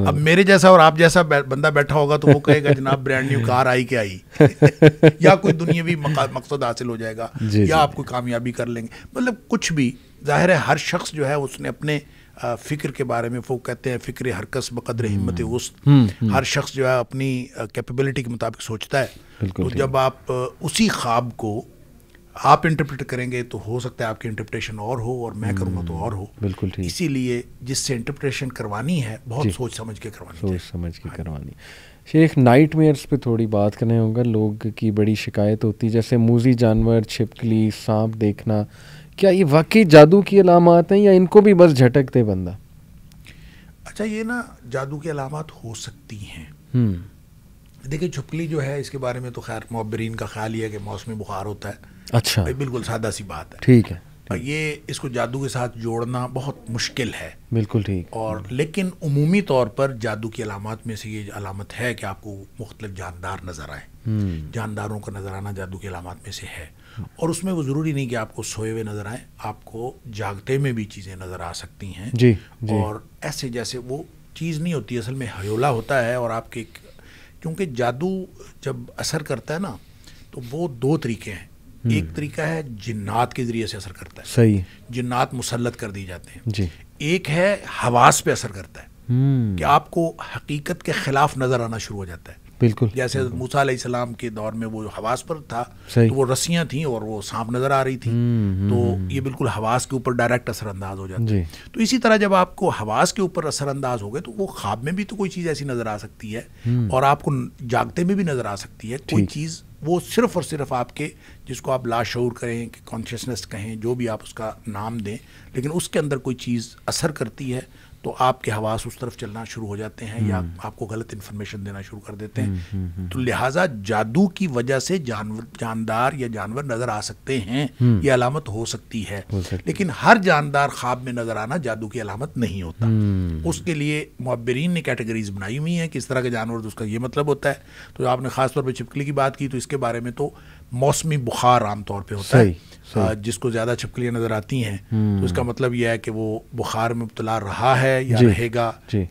अब मेरे जैसा और आप जैसा बंदा बैठा होगा तो वो कहेगा जनाब ब्रांड न्यू कार आई क्या आई (laughs) या कोई दुनियावी मकसद हासिल हो जाएगा या आप कोई कामयाबी कर लेंगे मतलब कुछ भी जाहिर है हर शख्स जो है उसने अपने फ़िक्र के बारे में वो कहते हैं फ़िक्र हरकस बकदर हम्म। हिम्मत वस्त हम्म, हम्म। हर शख्स जो है अपनी कैपेबिलिटी के मुताबिक सोचता है तो जब आप उसी ख्वाब को आप इंटरप्रेट करेंगे तो हो सकता है आपकी इंटरप्रिटेशन और हो और मैं करूँगा तो हम्म, और हो बिल्कुल ठीक इसीलिए जिससे इंटरप्रिटेशन करवानी है बहुत सोच समझ के करवानी सोच समझ के हाँ करवानी शेख नाइट मेयर्स पर थोड़ी बात करने होगा लोग की बड़ी शिकायत होती है जैसे मूजी जानवर छिपकली सांप देखना क्या ये वाकई जादू की अलामत हैं या इनको भी बस झटकते बंदा अच्छा ये ना जादू की अलामत हो सकती हैं हम्म। देखिए छुपली जो है इसके बारे में तो खैर मुबरीन का ख्याल ही है कि मौसमी बुखार होता है अच्छा बिल्कुल सादा सी बात है ठीक है ये इसको जादू के साथ जोड़ना बहुत मुश्किल है बिल्कुल ठीक और लेकिन उमूमी तौर पर जादू की अलामत में से ये अलामत है कि आपको मुख्तलिफ जानदार नज़र आए हम्म। जानदारों का नज़र आना जादू की अलामत में से है और उसमें वो ज़रूरी नहीं कि आपको सोए हुए नज़र आए आपको जागते में भी चीज़ें नज़र आ सकती हैं जी, जी और ऐसे जैसे वो चीज़ नहीं होती असल में हयोला होता है और आपके एक क्योंकि जादू जब असर करता है ना तो वो दो तरीके हैं हम्म। एक तरीका है जिन्नात के जरिए से असर करता है सही जिन्नात मुसलत कर दिए जाते हैं जी एक है हवास पे असर करता है हम्म। कि आपको हकीकत के खिलाफ नजर आना शुरू हो जाता है बिल्कुल जैसे मूसा सलाम के दौर में वो हवास पर था तो वो रस्सियां थी और वो सांप नजर आ रही थी हम्म, हम्म, तो हम्म। ये बिल्कुल हवास के ऊपर डायरेक्ट असरअंदाज हो जाता है तो इसी तरह जब आपको हवास के ऊपर असरअंदाज हो गए तो वो ख्वाब में भी तो कोई चीज़ ऐसी नज़र आ सकती है और आपको जागते में भी नज़र आ सकती है कोई चीज़ वो सिर्फ और सिर्फ आपके जिसको आप लाशूर करें कि कॉन्शियसनेस कहें जो भी आप उसका नाम दें लेकिन उसके अंदर कोई चीज़ असर करती है तो आपके हवास उस तरफ चलना शुरू हो जाते हैं या हम्म। आपको गलत इन्फॉर्मेशन देना शुरू कर देते हम्म, हैं हम्म, तो लिहाजा जादू की वजह से जानवर जानदार या जानवर नजर आ सकते हैं ये अलामत हो सकती है हो सकती। लेकिन हर जानदार ख्वाब में नजर आना जादू की अलामत नहीं होता उसके लिए मुबरीन ने कैटेगरीज बनाई हुई हैं किस तरह के जानवर तो उसका ये मतलब होता है तो आपने खासतौर पर छिपकली की बात की तो इसके बारे में तो मौसमी बुखार आमतौर पे होता सही, है सही। जिसको ज़्यादा छिपकलियाँ नज़र आती हैं तो हम्म। इसका मतलब यह है कि वो बुखार में मुबतला रहा है या रहेगा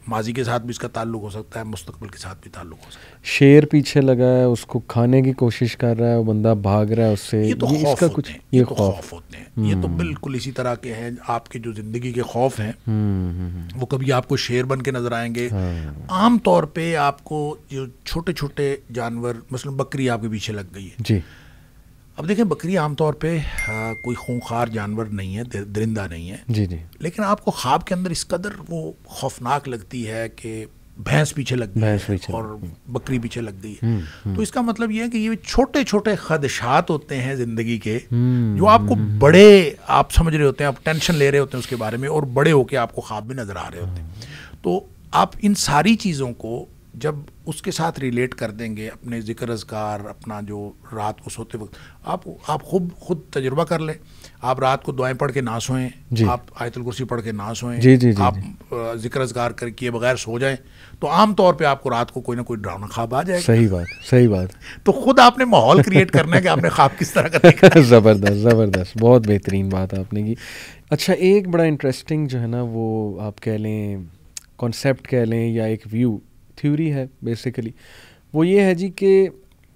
माजी के साथ भी इसका ताल्लुक हो सकता है मुस्तकबिल के साथ भी ताल्लुक हो सकता है शेर पीछे लगा है उसको खाने की कोशिश कर रहा है वो बंदा भाग रहा है उससे ये तो ये खौफ इसका कुछ ये तो खौफ खौफ होते हैं ये तो हम्म। बिल्कुल इसी तरह के हैं आपके जो ज़िंदगी के खौफ हैं हम्म, वो कभी आपको शेर बन के नज़र आएंगे हाँ। आम तौर पर आपको जो छोटे छोटे जानवर मसलन बकरी आपके पीछे लग गई है जी अब देखें बकरी आमतौर पे आ, कोई खूंखार जानवर नहीं है दरिंदा नहीं है जी जी लेकिन आपको ख्वाब के अंदर इस कदर वो खौफनाक लगती है कि भैंस पीछे लग गई और बकरी पीछे लग गई है हम्म, हम्म। तो इसका मतलब यह है कि ये छोटे छोटे खदशात होते हैं ज़िंदगी के जो हम्म, आपको बड़े आप समझ रहे होते हैं आप टेंशन ले रहे होते हैं उसके बारे में और बड़े होके आपको ख्वाब भी नज़र आ रहे होते हैं तो आप इन सारी चीज़ों को जब उसके साथ रिलेट कर देंगे अपने ज़िक्र अजगार अपना जो रात को सोते वक्त आप आप खुद खुद तजुर्बा कर लें आप रात को दुआएं पढ़ के ना सोएं आप आयतुल कुर्सी पढ़ के ना सोएं जी, जी, जी, आप जिक्र अजगार कर किए बगैर सो जाएं तो आम तौर पे आपको रात को कोई ना कोई डरावना ख्वाब आ जाए सही बात सही बात तो खुद आपने माहौल क्रिएट करना है कि आपने ख्वाब किस तरह का (laughs) ज़बरदस्त ज़बरदस्त बहुत बेहतरीन बात आपने की अच्छा एक बड़ा इंटरेस्टिंग जो है ना वो आप कह लें कॉन्सेप्ट कह लें या एक व्यू थ्योरी है बेसिकली वो ये है जी कि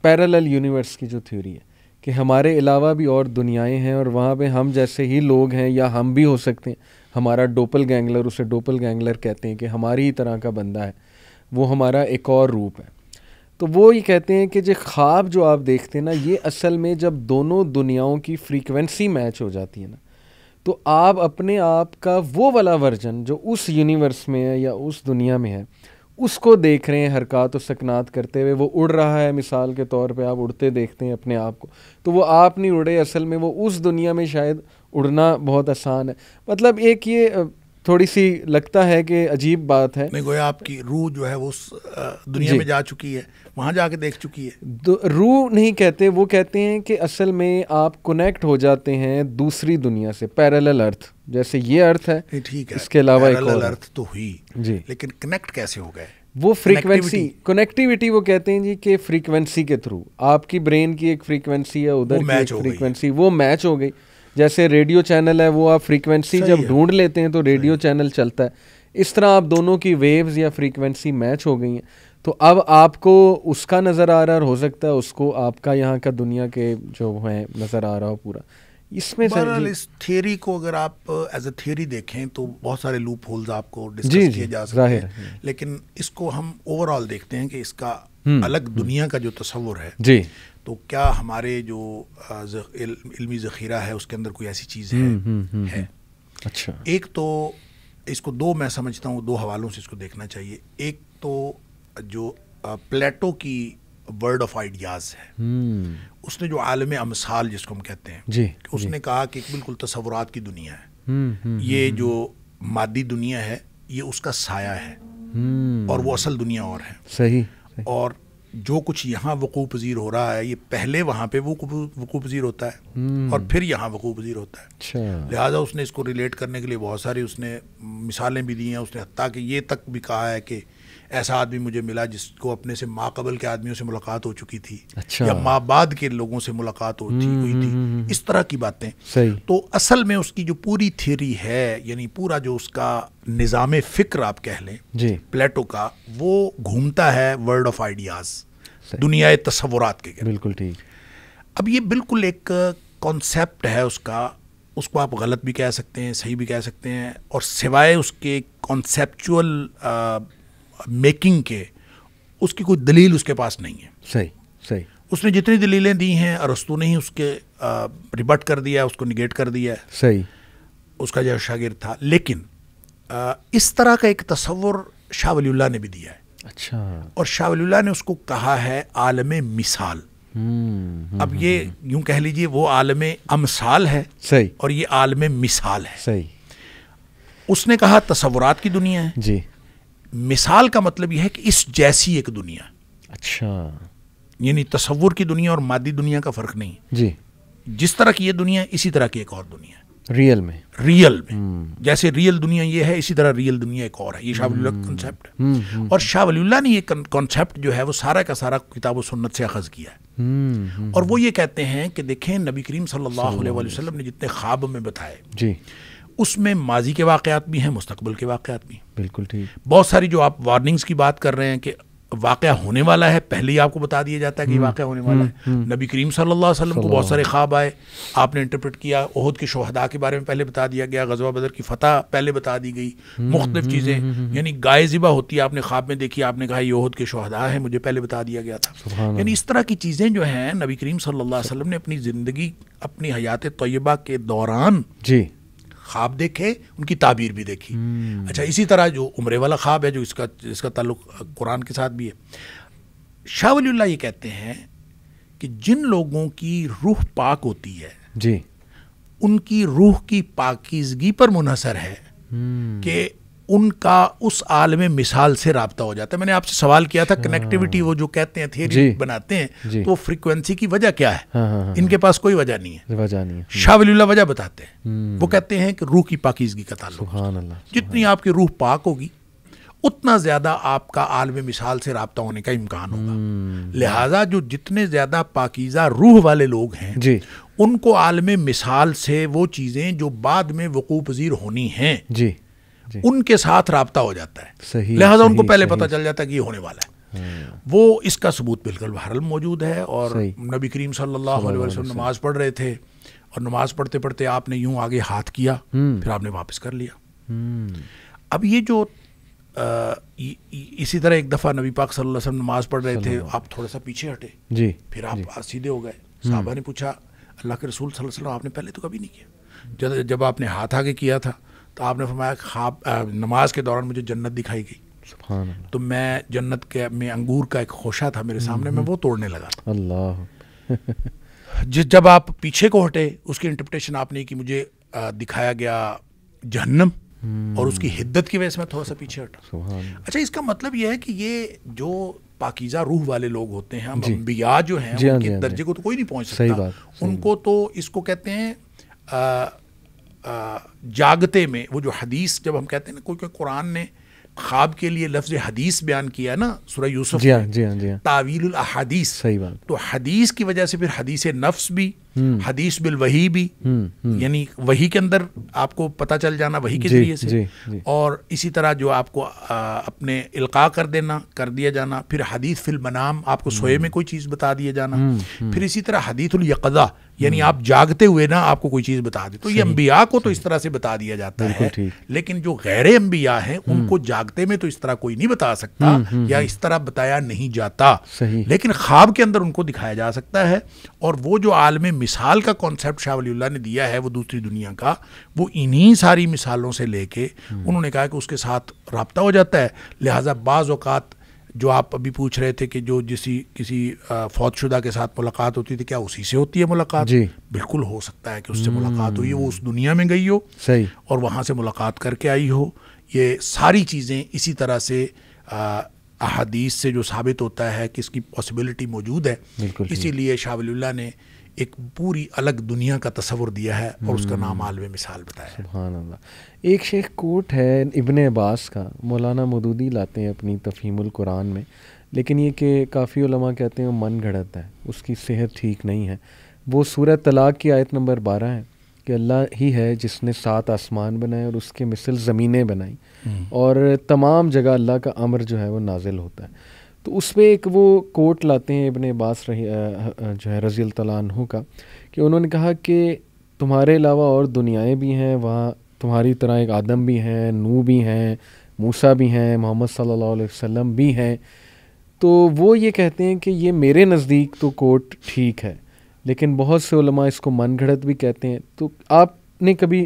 पैरेलल यूनिवर्स की जो थ्योरी है कि हमारे अलावा भी और दुनियाएं हैं और वहाँ पे हम जैसे ही लोग हैं या हम भी हो सकते हैं हमारा डोपल गैंगलर उसे डोपल गैंगलर कहते हैं कि हमारी ही तरह का बंदा है वो हमारा एक और रूप है तो वो ये कहते हैं कि जो ख्वाब जो आप देखते हैं ना ये असल में जब दोनों दुनियाओं की फ्रीक्वेंसी मैच हो जाती है ना तो आप अपने आप का वो वाला वर्जन जो उस यूनिवर्स में है या उस दुनिया में है उसको देख रहे हैं हरकत और सकनात करते हुए वो उड़ रहा है मिसाल के तौर पे आप उड़ते देखते हैं अपने आप को तो वो आप नहीं उड़े असल में वो उस दुनिया में शायद उड़ना बहुत आसान है मतलब एक ये थोड़ी सी लगता है कि अजीब बात है नहीं गोया आपकी रूह जो है वो उस दुनिया में जा चुकी है वहाँ जाके देख चुकी है रूह नहीं कहते वो कहते हैं कि असल में आप कनेक्ट हो जाते हैं दूसरी दुनिया से पैरेलल अर्थ जैसे ये अर्थ है ठीक है इसके अलावा एक और अर्थ तो हुई जी लेकिन कनेक्ट कैसे हो गए वो फ्रीक्वेंसी कनेक्टिविटी वो कहते हैं जी कि फ्रीक्वेंसी के थ्रू आपकी ब्रेन की एक फ्रीक्वेंसी है उधर की फ्रीक्वेंसी वो मैच हो गई जैसे रेडियो चैनल है वो आप फ्रीक्वेंसी जब ढूंढ लेते हैं तो रेडियो चैनल चलता है इस तरह आप दोनों की वेव्स या फ्रीक्वेंसी मैच हो गई हैं तो अब आपको उसका नज़र आ रहा है और हो सकता है उसको आपका यहाँ का दुनिया के जो है नज़र आ रहा हो पूरा इसमें इस थ्योरी को अगर आप एज अ थ्योरी देखें तो बहुत सारे लूप होल्स आपको डिस्कस किए जा सकते हैं लेकिन इसको हम ओवरऑल देखते हैं कि इसका हम्म, अलग हम्म। दुनिया का जो तस्वुर है जी तो क्या हमारे जो इल्मी ज़ख़ीरा है उसके अंदर कोई ऐसी चीज़ है हम्म, हम्म, हम्म, है अच्छा एक तो इसको दो मैं समझता हूँ दो हवालों से इसको देखना चाहिए एक तो जो प्लेटो की वर्ड ऑफ आइडियाज़ है उसने जो आलम अमसाल जिसको हम कहते हैं जी, उसने जी. कहा कि बिल्कुल तस्वुरात की दुनिया है ये जो मादी दुनिया है ये उसका साया है और वो असल दुनिया और है सही और जो कुछ यहाँ वकूफ़ पजीर हो रहा है ये पहले वहाँ पे वकूफ़ पजीर होता है हम्म। और फिर यहाँ वकूफ पजीर होता है अच्छा। लिहाजा उसने इसको रिलेट करने के लिए बहुत सारी उसने मिसालें भी दी हैं उसने हती कि ये तक भी कहा है कि ऐसा आदमी मुझे मिला जिसको अपने से माँ कबल के आदमियों से मुलाकात हो चुकी थी अच्छा। या माँ बाद के लोगों से मुलाकात होती हुई थी हम्म, हम्म, हम्म, इस तरह की बातें तो असल में उसकी जो पूरी थियरी है यानी पूरा जो उसका निज़ाम फ़िक्र आप कह लें प्लेटो का वो घूमता है वर्ल्ड ऑफ आइडियाज़ दुनिया तस्वुरात के बिल्कुल ठीक अब ये बिल्कुल एक कॉन्सेप्ट है उसका उसको आप गलत भी कह सकते हैं सही भी कह सकते हैं और सिवाय उसके कॉन्सेपचुअल मेकिंग के उसकी कोई दलील उसके पास नहीं है सही सही उसने जितनी दलीलें दी हैं अरस्तु ने ही उसके रिबट कर दिया उसको निगेट कर दिया सही उसका जो शागिर था लेकिन आ, इस तरह का एक तस्वर शाह वलील्ला ने भी दिया है अच्छा और शाह वलील्ला ने उसको कहा है आलम मिसाल हम्म, अब हम्म, ये हम्म। यूं कह लीजिए वो आलम अमसाल है सही और ये आलम मिसाल है सही उसने कहा तस्वुरात की दुनिया है जी मिसाल का मतलब यह है कि इस जैसी एक दुनिया अच्छा यानी तस्वुर की दुनिया और मादी दुनिया का फर्क नहीं जी जिस तरह की ये दुनिया इसी तरह की एक और दुनिया रियल में रियल में hmm. जैसे रियल दुनिया ये है इसी तरह रियल दुनिया एक और है ये शाह hmm. Concept hmm. और शाह वलील्ला ने ये कॉन्सेप्ट जो है वो सारा का सारा किताब व सुन्नत से अखज किया है hmm. और वो ये कहते हैं कि देखें नबी करीम सल्लल्लाहु अलैहि वसल्लम ने जितने ख्वाब में बताए जी उसमें माजी के वाकयात भी हैं मुस्तबल के वाकयात भी हैं बिल्कुल ठीक बहुत सारी जो आप वार्निंग्स की बात कर रहे हैं कि वाक़ होने वाला है पहले ही आपको बता दिया जाता है कि हम्म, वाक़ होने वाला हम्म, है हम्म। नबी करीम सल्लल्लाहु अलैहि वसल्लम को बहुत सारे ख्वाब आए आपने इंटरप्रेट किया ओहद के शहदा के बारे में पहले बता दिया गया गजवा बदर की फतह पहले बता दी गई मुख्तफ चीज़ें यानी गाय ज़िबा होती है आपने ख्वाब में देखी आपने कहा ये ओहद के शहदा है मुझे पहले बता दिया गया था यानी इस तरह की चीज़ें जो हैं नबी करीम सल्ला वसलम ने अपनी ज़िंदगी अपनी हयात तयबा के दौरान जी ख्वाब देखे उनकी ताबीर भी देखी हम्म। अच्छा इसी तरह जो उम्र वाला ख्वाब है जो इसका इसका ताल्लुक कुरान के साथ भी है शाह वली ये कहते हैं कि जिन लोगों की रूह पाक होती है जी उनकी रूह की पाकिजगी पर मुनहसर है हम्म। कि उनका उस आलम मिसाल से रबता हो जाता है मैंने आपसे सवाल किया था कनेक्टिविटी हाँ। वो जो कहते हैं थियरी बनाते हैं तो फ्रिक्वेंसी की वजह क्या है हाँ, हाँ, इनके पास कोई वजह नहीं है वजह नहीं है हम्म। शाह वलीला वजह बताते हैं हम्म। वो कहते हैं कि रूह की पाकिजगी का ताल्लुक जितनी आपकी रूह पाक होगी उतना ज़्यादा आपका आलम मिसाल से रबता होने का इम्कान होगा हम्म। लिहाजा जो जितने ज़्यादा पाकिज़ा रूह वाले लोग हैं जी उनको आलम मिसाल से वो चीज़ें जो बाद में वकूफ पजीर होनी हैं जी उनके साथ रबता हो जाता है सही लिहाजा उनको पहले पता चल जाता है कि ये होने वाला है हाँ। वो इसका सबूत बिल्कुल बहरल मौजूद है और नबी करीम सल्लल्लाहु अलैहि वसल्लम नमाज पढ़ रहे थे और नमाज पढ़ते पढ़ते आपने यूं आगे हाथ किया हम्म। फिर आपने वापस कर लिया हम्म। अब ये जो आ, इसी तरह एक दफ़ा नबी पाक सल्लल्लाहु अलैहि वसल्लम नमाज पढ़ रहे थे आप थोड़ा सा पीछे हटे जी फिर आप सीधे हो गए साहबा हम्म। ने पूछा अल्लाह के रसूल वसल्लम आपने पहले तो कभी नहीं किया जब आपने हाथ आगे किया था तो आपने फरमाया खाब नमाज के दौरान मुझे जन्नत दिखाई गई तो मैं जन्नत के में अंगूर का एक खोशा था मेरे सामने हम्म, मैं हम्म। वो तोड़ने लगा अल्लाह (laughs) जिस जब आप पीछे को हटे उसकी इंटरप्रिटेशन आपने की मुझे दिखाया गया जहन्नम हम्म। और उसकी हिद्दत की वजह से मैं थोड़ा सा पीछे हटा अच्छा इसका मतलब यह है कि ये जो पाकिजा रूह वाले लोग होते हैं अम्बिया जो हैं हाँ उनके हाँ दर्जे को तो कोई नहीं पहुंच सकता उनको तो इसको कहते हैं जागते में वो जो हदीस जब हम कहते हैं ना कोई कुरान ने ख्वाब के लिए लफ्ज हदीस बयान किया ना सुरह यूसुफ हाँ, जी हाँ जी हाँ जी तावील अहादीस सही बात तो हदीस की वजह से फिर हदीस नफ्स भी हम्म। हदीस बिल वही भी हम्म, हम्म। यानी वही के अंदर आपको पता चल जाना वही के जरिए से जी, जी। और इसी तरह जो आपको आ, अपने इल्का कर देना कर दिया जाना फिर हदीस फिल बनाम आपको सोए में कोई चीज़ बता दिया जाना फिर इसी तरह हदीतुल यानी आप जागते हुए ना आपको कोई चीज़ बता दे तो ये अम्बिया को तो इस तरह से बता दिया जाता है लेकिन जो गैर अम्बिया हैं उनको जागते में तो इस तरह कोई नहीं बता सकता या इस तरह बताया नहीं जाता लेकिन ख्वाब के अंदर उनको दिखाया जा सकता है और वो जो आलम मिसाल का कॉन्सेप्ट शाह ने दिया है वो दूसरी दुनिया का वो इन्हीं सारी मिसालों से लेके हम्म। उन्होंने कहा कि उसके साथ रबता हो जाता है लिहाजा बाज़ात जो आप अभी पूछ रहे थे कि जो जिस किसी फौजशुदा के साथ मुलाकात होती थी क्या उसी से होती है मुलाकात जी बिल्कुल हो सकता है कि उससे हम्म। मुलाकात हुई वो उस दुनिया में गई हो सही और वहाँ से मुलाकात करके आई हो ये सारी चीज़ें इसी तरह से अदीस से जो साबित होता है कि इसकी पॉसिबिलिटी मौजूद है इसीलिए शाह ने एक पूरी अलग दुनिया का तस्वुर दिया है और उसका हम्म। नाम आलम मिसाल बताया सुबहान एक शेख कोट है इबन अब्बास का मौलाना मदूदी लाते हैं अपनी तफहीमुल कुरान में लेकिन ये कि काफ़ी कहते हैं मन घड़त है उसकी सेहत ठीक नहीं है वो सूरह तलाक की आयत नंबर बारह है कि अल्लाह ही है जिसने सात आसमान बनाए और उसके मिसल ज़मीनें बनाई हम्म। और तमाम जगह अल्लाह का अमर जो है वो नाजिल होता है तो उसमें एक वो कोट लाते हैं इबन अब्बास रही जो है रज़ी तु का कि उन्होंने कहा कि तुम्हारे अलावा और दुनियाएँ भी हैं वहाँ तुम्हारी तरह एक आदम भी हैं नू भी हैं मूसा भी हैं मोहम्मद सल्लल्लाहु अलैहि वसल्लम भी हैं तो वो ये कहते हैं कि ये मेरे नज़दीक तो कोट ठीक है लेकिन बहुत से उलमा इसको मन घड़त भी कहते हैं तो आपने कभी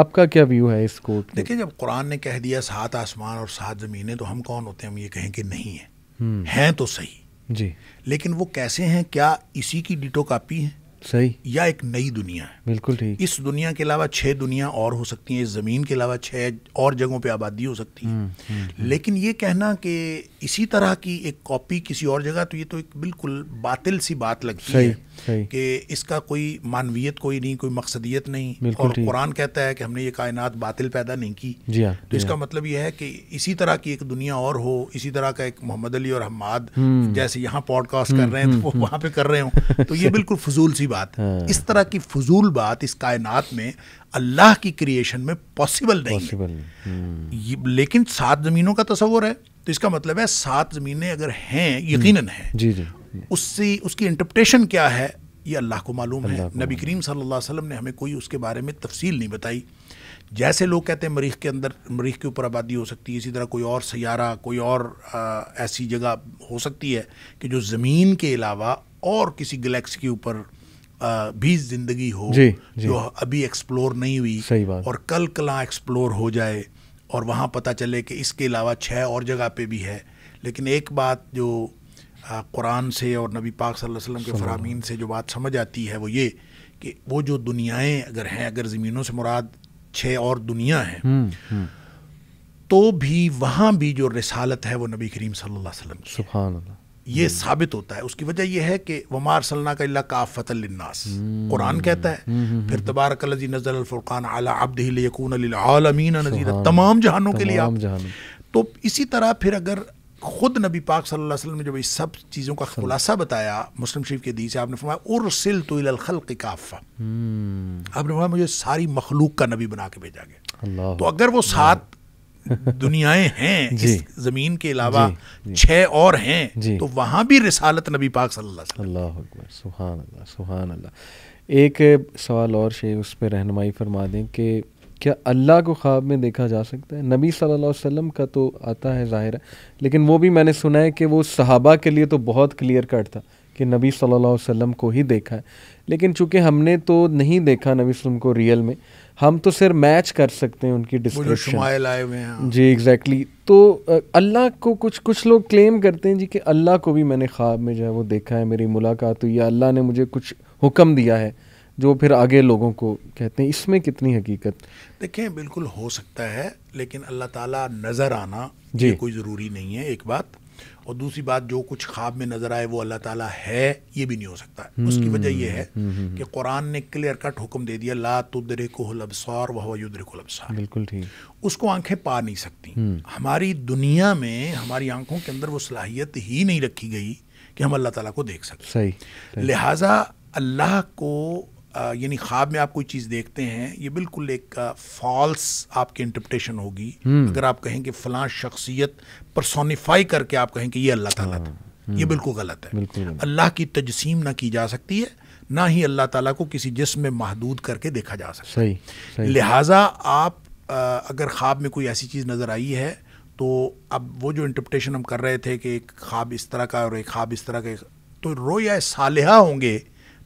आपका क्या व्यू है इस कोट देखिए जब कुरान ने कह दिया सात आसमान और सात ज़मीनें तो हम कौन होते हैं हम ये कहें कि नहीं है हैं तो सही जी लेकिन वो कैसे हैं क्या इसी की डिटो कापी है सही या एक नई दुनिया है बिल्कुल ठीक इस दुनिया के अलावा छह दुनिया और हो सकती है इस ज़मीन के अलावा छह और जगहों पे आबादी हो सकती है हम्म, हम्म, हम्म। लेकिन ये कहना कि इसी तरह की एक कॉपी किसी और जगह तो ये तो एक बिल्कुल बातिल सी बात लगती सही, है कि इसका कोई मानवीयत कोई नहीं कोई मकसदियत नहीं और कुरान कहता है कि हमने ये कायनात बातिल पैदा नहीं की जी हाँ, तो इसका हाँ। मतलब यह है कि इसी तरह की एक दुनिया और हो इसी तरह का एक मोहम्मद अली और हमाद जैसे यहाँ पॉडकास्ट कर रहे हैं तो वो वहां पे कर रहे हो तो ये बिल्कुल फजूल सी बड़ी बात हाँ। इस तरह की फजूल बात इस कायनात में अल्लाह की क्रिएशन में पॉसिबल नहीं पॉसिबल है हम्म। लेकिन सात ज़मीनों का तस्वर है तो इसका मतलब है सात ज़मीनें अगर हैं यकीनन हम्म। हैं जी जी उससे उसकी इंटरप्रटेशन क्या है ये अल्लाह को मालूम है नबी करीम सल्लल्लाहु अलैहि वसल्लम ने हमें कोई उसके बारे में तफसील नहीं बताई जैसे लोग कहते हैं मरीख के अंदर मरीख के ऊपर आबादी हो सकती है इसी तरह कोई और सयारा कोई और आ, ऐसी जगह हो सकती है कि जो ज़मीन के अलावा और किसी गलेक्सी के ऊपर भी जिंदगी हो जी, जी. जो अभी एक्सप्लोर नहीं हुई सही बात और कल कला एक्सप्लोर हो जाए और वहाँ पता चले कि इसके अलावा छः और जगह पे भी है लेकिन एक बात जो कुरान से और नबी पाक सल्लल्लाहु अलैहि वसल्लम के फरामीन से जो बात समझ आती है वो ये कि वो जो दुनियाएं अगर हैं अगर ज़मीनों से मुराद छः और दुनिया है हम्म, हम्म। तो भी वहाँ भी जो रसालत है वो नबी करीम सल्लल्लाहु अलैहि वसल्लम ये साबित होता है उसकी वजह यह है कि वमार सलना का अल्लाह का फ़तलन्नास कुरान कहता है फिर तबारक लजी नजर अलफ़ुर्क़ान आला अब्द यकून आलमीन नज़ीर तमाम जहानों के लिए आप तो इसी तरह फिर अगर खुद नबी पाक सल्लल्लाहु अलैहि वसल्लम ने जब इस सब चीज़ों का खुलासा बताया मुस्लिम शरीफ के दी से आपने फरमाया उर्सिल तो खल काफ़ा हम्म। आपने फरमाया मुझे सारी मखलूक का नबी बना के भेजा गया तो अगर वो सात (laughs) दुनियाएं हैं जी, इस जमीन के अलावा छह और हैं तो वहां भी रिसालत नबी पाक सल्लल्लाहु अलैहि वसल्लम सुभान अल्लाह सुभान अल्लाह एक सवाल और शे उस पर रहनमाई फरमा दें कि क्या अल्लाह को ख्वाब में देखा जा सकता है नबी सल्लल्लाहु अलैहि वसल्लम का तो आता है ज़ाहिर है लेकिन वो भी मैंने सुना है कि वो सहाबा के लिए तो बहुत क्लियर कट था कि नबी सल्लल्लाहु अलैहि वसल्लम को ही देखा है लेकिन चूंकि हमने तो नहीं देखा नबी वसल्लम को रियल में हम तो सिर्फ मैच कर सकते हैं उनकी डिस्क्रिप्शन आए हुए हैं हाँ। जी एग्जैक्टली exactly. तो अल्लाह को कुछ कुछ लोग क्लेम करते हैं जी कि अल्लाह को भी मैंने ख्वाब में जो है वो देखा है मेरी मुलाकात हुई या अल्लाह ने मुझे कुछ हुक्म दिया है जो फिर आगे लोगों को कहते हैं इसमें कितनी हकीकत देखें बिल्कुल हो सकता है लेकिन अल्लाह ताला नज़र आना जी कोई ज़रूरी नहीं है एक बात और दूसरी बात जो कुछ ख्वाब में नजर आए वो अल्लाह ताला है ये भी नहीं हो सकता उसकी वजह यह है हम्म, हम्म, हम्म। कि कुरान ने क्लियर कट हुक्म दे दिया ला तुदरे को लबसार वह युद्र को लबसार बिल्कुल ठीक उसको आंखें पा नहीं सकती हमारी दुनिया में हमारी आंखों के अंदर वो सलाहियत ही नहीं रखी गई कि हम अल्लाह ताला को देख सकते सही लिहाजा अल्लाह को यानी ख्वाब में आप कोई चीज़ देखते हैं ये बिल्कुल एक फॉल्स आपकी इंटरप्रटेशन होगी हम्म। अगर आप कहें कि फलां शख्सियत परसोनीफाई करके आप कहें कि ये अल्लाह ताला था हाँ, ये हम्म। बिल्कुल गलत है अल्लाह की तजसीम ना की जा सकती है ना ही अल्लाह ताला को किसी जिसम में महदूद करके देखा जा सकता है लिहाजा आप अगर ख्वाब में कोई ऐसी चीज़ नज़र आई है तो अब वो जो इंटरप्रटेशन हम कर रहे थे कि एक ख्वाब इस तरह का और एक ख्वाब इस तरह का तो रोया साल होंगे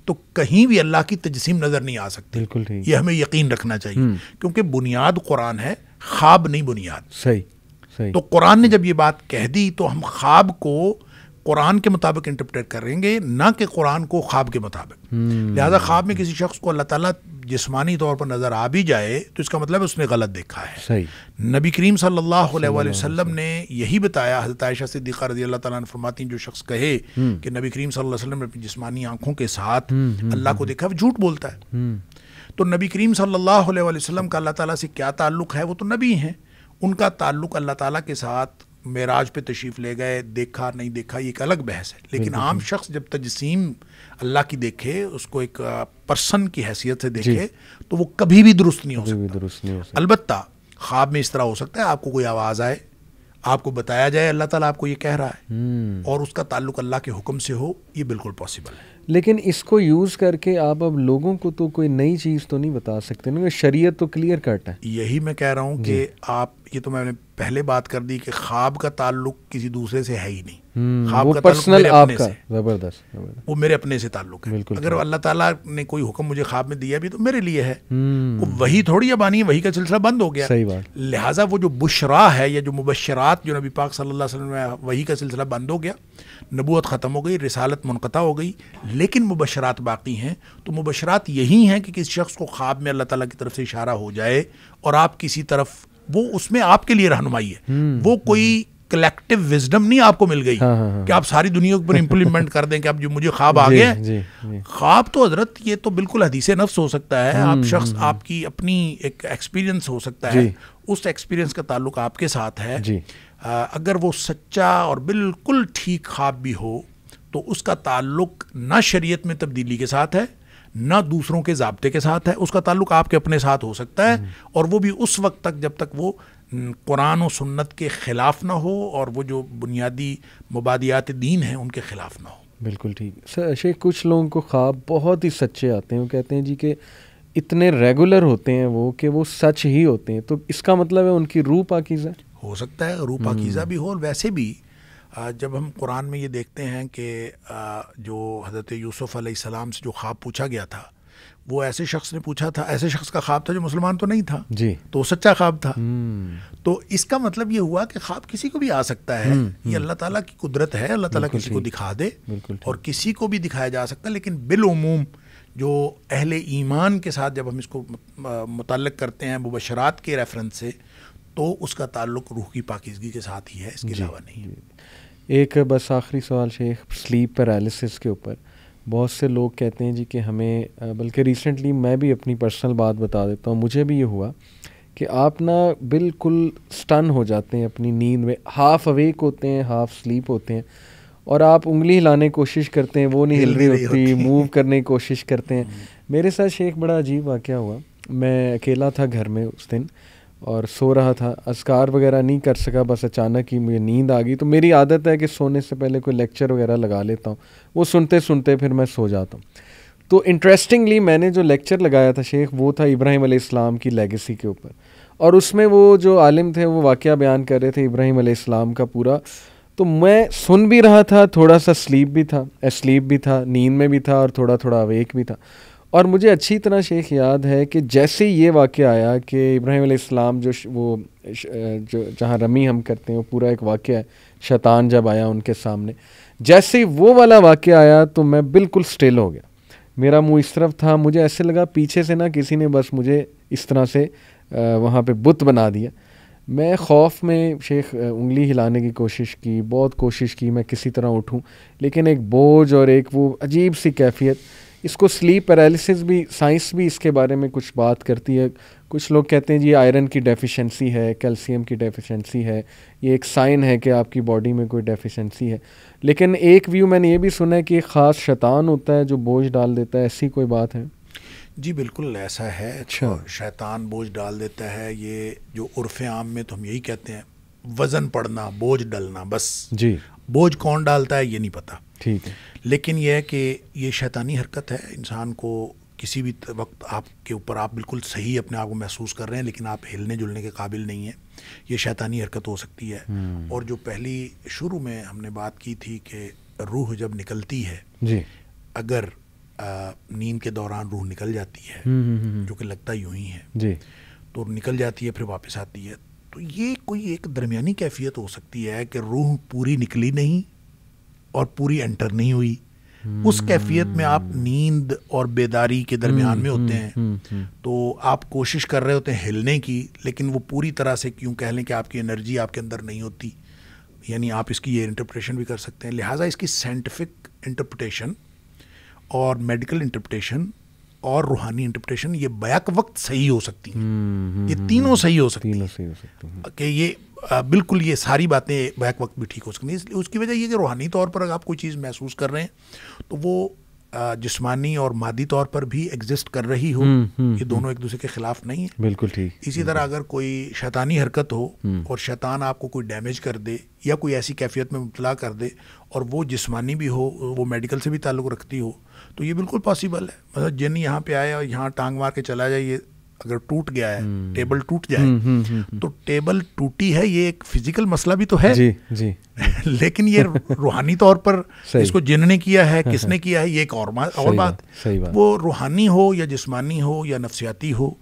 तो कहीं भी अल्लाह की तजसीम नज़र नहीं आ सकती बिल्कुल ये हमें यकीन रखना चाहिए हम्म। क्योंकि बुनियाद कुरान है ख्वाब नहीं बुनियाद सही सही तो कुरान ने जब ये बात कह दी तो हम ख्वाब को कुरान के मुताबिक इंटरप्रेट करेंगे ना कि कुरान को ख्वाब के मुताबिक हम्म। लिहाजा ख्वाब में किसी शख्स को अल्लाह ताला जिस्मानी तौर पर नज़र आ भी जाए तो इसका मतलब उसने गलत देखा है सही नबी करीम सल्लल्लाहु अलैहि वसल्लम ने यही बताया हजरत आयशा सिद्दीक़ा रजी अल्लाह ताला फरमाती जो शख्स कहे हम्म। कि नबी करीम सल्लल्लाहु अलैहि वसल्लम अपनी जिस्मानी आंखों के साथ हम्म, अल्लाह को देखा झूठ बोलता है तो नबी करीम सल्लल्लाहु अलैहि वसल्लम का अल्लाह ताला से क्या ताल्लुक़ है वो तो नबी हैं उनका ताल्लुक़ अल्लाह ताला के साथ मेराज पे तशरीफ़ ले गए देखा नहीं देखा ये एक अलग बहस है लेकिन आम शख्स जब तजसीम अल्लाह की देखे उसको एक पर्सन की हैसियत से देखे तो वो कभी भी दुरुस्त नहीं हो सकता दुरुस्त नहीं हो सकता अलबत् ख्वाब में इस तरह हो सकता है आपको कोई आवाज़ आए आपको बताया जाए अल्लाह ताला आपको ये कह रहा है हम्म। और उसका ताल्लुक अल्लाह के हुक्म से हो ये बिल्कुल पॉसिबल है लेकिन इसको यूज़ करके आप अब लोगों को तो कोई नई चीज़ तो नहीं बता सकते ना शरीयत तो क्लियर कट है यही मैं कह रहा हूँ कि आप ये तो मैंने पहले बात कर दी कि ख्वाब का ताल्लुक किसी दूसरे से है ही नहीं हम्म, ख्वाब का पर्सनल जबरदस्त वो मेरे अपने से ताल्लुक है अगर अल्लाह ताला ने कोई हुक्म मुझे ख्वाब में दिया भी तो मेरे लिए है हम्म। वो वही थोड़ी अबानी है वही का सिलसिला बंद हो गया सही बात लिहाजा वो जो बुशरा है या जो मुबशरात जो नबी पाक सल्लल्लाहु अलैहि वसल्लम वही का सिलसिला बंद हो गया नबूत ख़त्म हो गई रिसालत मुनक़ा हो गई लेकिन मुबशरात बाकी हैं तो मुबशरात यही हैं कि किस शख्स को ख्वाब में अल्लाह ताला की तरफ से इशारा हो जाए और आप किसी तरफ वो उसमें आपके लिए रहनुमाई है हम्म, वो कोई कलेक्टिव विजडम नहीं आपको मिल गई हाँ, हाँ, हाँ, कि आप सारी दुनिया के ऊपर इम्प्लीमेंट कर दें कि आप जो मुझे ख्वाब आ गए ख्वाब तो हजरत ये तो बिल्कुल हदीस नफ्स हो सकता है आप हम्म, शख्स हम्म। आपकी अपनी एक एक्सपीरियंस हो सकता है उस एक्सपीरियंस का ताल्लुक आपके साथ है अगर वो सच्चा और बिल्कुल ठीक ख्वाब भी हो तो उसका ताल्लुक ना शरीयत में तब्दीली के साथ है ना दूसरों के जबते के साथ है उसका ताल्लुक आपके अपने साथ हो सकता है हम्म। और वो भी उस वक्त तक जब तक वो कुरान और सुन्नत के ख़िलाफ़ ना हो और वो जो बुनियादी मबादियात दीन हैं उनके ख़िलाफ़ ना हो बिल्कुल ठीक सर शेख कुछ लोगों को ख्वाब बहुत ही सच्चे आते हैं वो कहते हैं जी के इतने रेगुलर होते हैं वो कि वो सच ही होते हैं तो इसका मतलब है उनकी रूह पाकिज़ा हो सकता है रूह पाकिज़ा हम्म। भी हो और वैसे भी जब हम कुरान में ये देखते हैं कि जो हज़रत यूसुफ़ सलाम से जो ख्वाब पूछा गया था वो ऐसे शख्स ने पूछा था ऐसे शख्स का ख्वाब था जो मुसलमान तो नहीं था जी तो वो सच्चा ख्वाब था हम्म। तो इसका मतलब ये हुआ कि ख्वाब किसी को भी आ सकता है हम्म, ये हम्म। अल्लाह ताला की कुदरत है अल्लाह ताला किसी को दिखा दे और किसी को भी दिखाया जा सकता है लेकिन बिलूम जो अहल ईमान के साथ जब हम इसको मुतल करते हैं मुबशरात के रेफरेंस से तो उसका ताल्लुक रूह की पाकिजगी के साथ ही है इसके अलावा नहीं है एक बस आखिरी सवाल शेख स्लीप पैरालिसिस के ऊपर बहुत से लोग कहते हैं जी कि हमें बल्कि रिसेंटली मैं भी अपनी पर्सनल बात बता देता हूँ मुझे भी ये हुआ कि आप ना बिल्कुल स्टन हो जाते हैं अपनी नींद में हाफ अवेक होते हैं हाफ स्लीप होते हैं और आप उंगली हिलाने की कोशिश करते हैं वो नहीं हिल रही होती, मूव करने की कोशिश करते हैं (laughs) मेरे साथ शेख बड़ा अजीब वाक़ हुआ मैं अकेला था घर में उस दिन और सो रहा था असकार वगैरह नहीं कर सका बस अचानक ही मुझे नींद आ गई तो मेरी आदत है कि सोने से पहले कोई लेक्चर वगैरह लगा लेता हूँ वो सुनते सुनते फिर मैं सो जाता हूँ तो इंटरेस्टिंगली मैंने जो लेक्चर लगाया था शेख वो था इब्राहिम इस्लाम की लेगेसी के ऊपर और उसमें वो जो आलिम थे वो वाक़ बयान कर रहे थे इब्राहिम इस्लाम का पूरा तो मैं सुन भी रहा था थोड़ा सा स्लीप भी था स्लीप भी था नींद में भी था और थोड़ा थोड़ा अवेक भी था और मुझे अच्छी तरह शेख याद है कि जैसे ये वाक़ आया कि इब्राहिम इस्लाम जो वो जो जहाँ रमी हम करते हैं वो पूरा एक वाक़ है शैतान जब आया उनके सामने जैसे वो वाला वाक़ आया तो मैं बिल्कुल स्टिल हो गया मेरा मुंह इस तरफ था मुझे ऐसे लगा पीछे से ना किसी ने बस मुझे इस तरह से वहाँ पे बुत बना दिया मैं खौफ में शेख उंगली हिलाने की कोशिश की बहुत कोशिश की मैं किसी तरह उठूं लेकिन एक बोझ और एक वो अजीब सी कैफियत इसको स्लीप पैरालिसिस भी साइंस भी इसके बारे में कुछ बात करती है कुछ लोग कहते हैं जी आयरन की डेफिशिएंसी है कैल्शियम की डेफिशिएंसी है ये एक साइन है कि आपकी बॉडी में कोई डेफिशिएंसी है लेकिन एक व्यू मैंने ये भी सुना है कि ख़ास शैतान होता है जो बोझ डाल देता है ऐसी कोई बात है जी बिल्कुल ऐसा है अच्छा शैतान बोझ डाल देता है ये जो उर्फ आम में तो हम यही कहते हैं वज़न पड़ना बोझ डलना बस जी बोझ कौन डालता है ये नहीं पता ठीक है लेकिन यह है कि ये शैतानी हरकत है इंसान को किसी भी वक्त आपके ऊपर आप बिल्कुल सही अपने आप को महसूस कर रहे हैं लेकिन आप हिलने जुलने के काबिल नहीं हैं ये शैतानी हरकत हो सकती है हम्म। और जो पहली शुरू में हमने बात की थी कि रूह जब निकलती है जी अगर नींद के दौरान रूह निकल जाती है हम्म, हम्म, जो कि लगता यूं ही है जी तो निकल जाती है फिर वापस आती है तो ये कोई एक दरमियानी कैफियत हो सकती है कि रूह पूरी निकली नहीं और पूरी एंटर नहीं हुई उस कैफियत में आप हम्म। नींद और बेदारी के दरमियान में हम्म, होते हम्म, हैं तो आप कोशिश कर रहे होते हैं हिलने की लेकिन वो पूरी तरह से क्यों कह लें कि आपकी एनर्जी आपके अंदर नहीं होती यानी आप इसकी ये इंटरप्रटेशन भी कर सकते हैं लिहाजा इसकी साइंटिफिक इंटरप्रटेशन और मेडिकल इंटरप्रटेशन और रूहानी इंटरप्रिटेशन ये बैक वक्त सही हो सकती है हम्म, ये हम्म, तीनों हम्म, सही हो सकती हैं कि ये बिल्कुल ये सारी बातें बैक वक्त भी ठीक हो सकती हैं इसलिए उसकी वजह ये कि रूहानी तौर पर अगर आप कोई चीज़ महसूस कर रहे हैं तो वो जिस्मानी और मादी तौर पर भी एग्जिस्ट कर रही हो ये दोनों एक दूसरे के खिलाफ नहीं है बिल्कुल ठीक इसी तरह अगर कोई शैतानी हरकत हो और शैतान आपको कोई डैमेज कर दे या कोई ऐसी कैफियत में मुबला कर दे और वो जिस्मानी भी हो वो मेडिकल से भी ताल्लुक़ रखती हो तो ये बिल्कुल पॉसिबल है मतलब जिन यहाँ पे आए और यहाँ टांग मार के चला जाए ये अगर टूट गया है टेबल हम्म। टूट जाए हम्म, हम्म, तो टेबल टूटी है ये एक फिजिकल मसला भी तो है जी जी (laughs) लेकिन ये रूहानी तौर पर इसको जिनने किया है किसने (laughs) किया है ये एक और और बात वो रूहानी हो या जिस्मानी हो या नफसियाती हो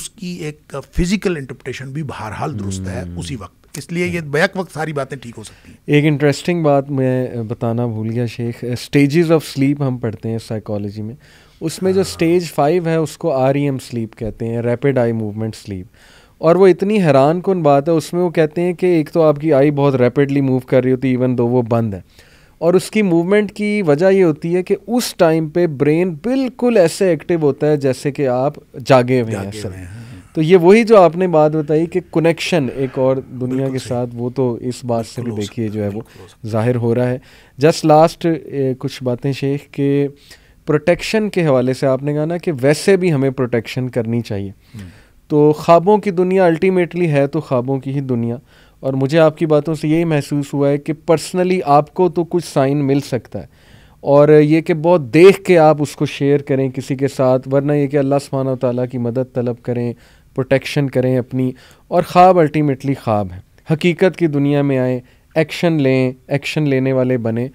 उसकी एक फिजिकल इंटरप्रिटेशन भी बहरहाल दुरुस्त है उसी वक्त इसलिए ये बैक वक्त सारी बातें ठीक हो सकती हैं एक इंटरेस्टिंग बात मैं बताना भूल गया शेख स्टेजेस ऑफ स्लीप हम पढ़ते हैं साइकोलॉजी में उसमें जो स्टेज हाँ। फाइव है उसको आर ई एम स्लीप कहते हैं रैपिड आई मूवमेंट स्लीप और वो इतनी हैरान कन बात है उसमें वो कहते हैं कि एक तो आपकी आई बहुत रैपिडली मूव कर रही होती है इवन दो वो बंद है और उसकी मूवमेंट की वजह ये होती है कि उस टाइम पे ब्रेन बिल्कुल ऐसे एक्टिव होता है जैसे कि आप जागे हुए हैं तो ये वही जो आपने बात बताई कि कनेक्शन एक और दुनिया के साथ वो तो इस बात से भी देखिए जो है वो जाहिर हो रहा है जस्ट लास्ट कुछ बातें शेख के प्रोटेक्शन के हवाले से आपने कहा ना कि वैसे भी हमें प्रोटेक्शन करनी चाहिए हम्म। तो ख्वाबों की दुनिया अल्टीमेटली है तो ख्वाबों की ही दुनिया और मुझे आपकी बातों से यही महसूस हुआ है कि पर्सनली आपको तो कुछ साइन मिल सकता है और ये कि बहुत देख के आप उसको शेयर करें किसी के साथ वरना ये कि अल्लाह सुबहाना ताली की मदद तलब करें प्रोटेक्शन करें अपनी और ख्वाब अल्टीमेटली ख्वाब हैं हकीकत की दुनिया में आए एक्शन लें एक्शन लेने वाले बने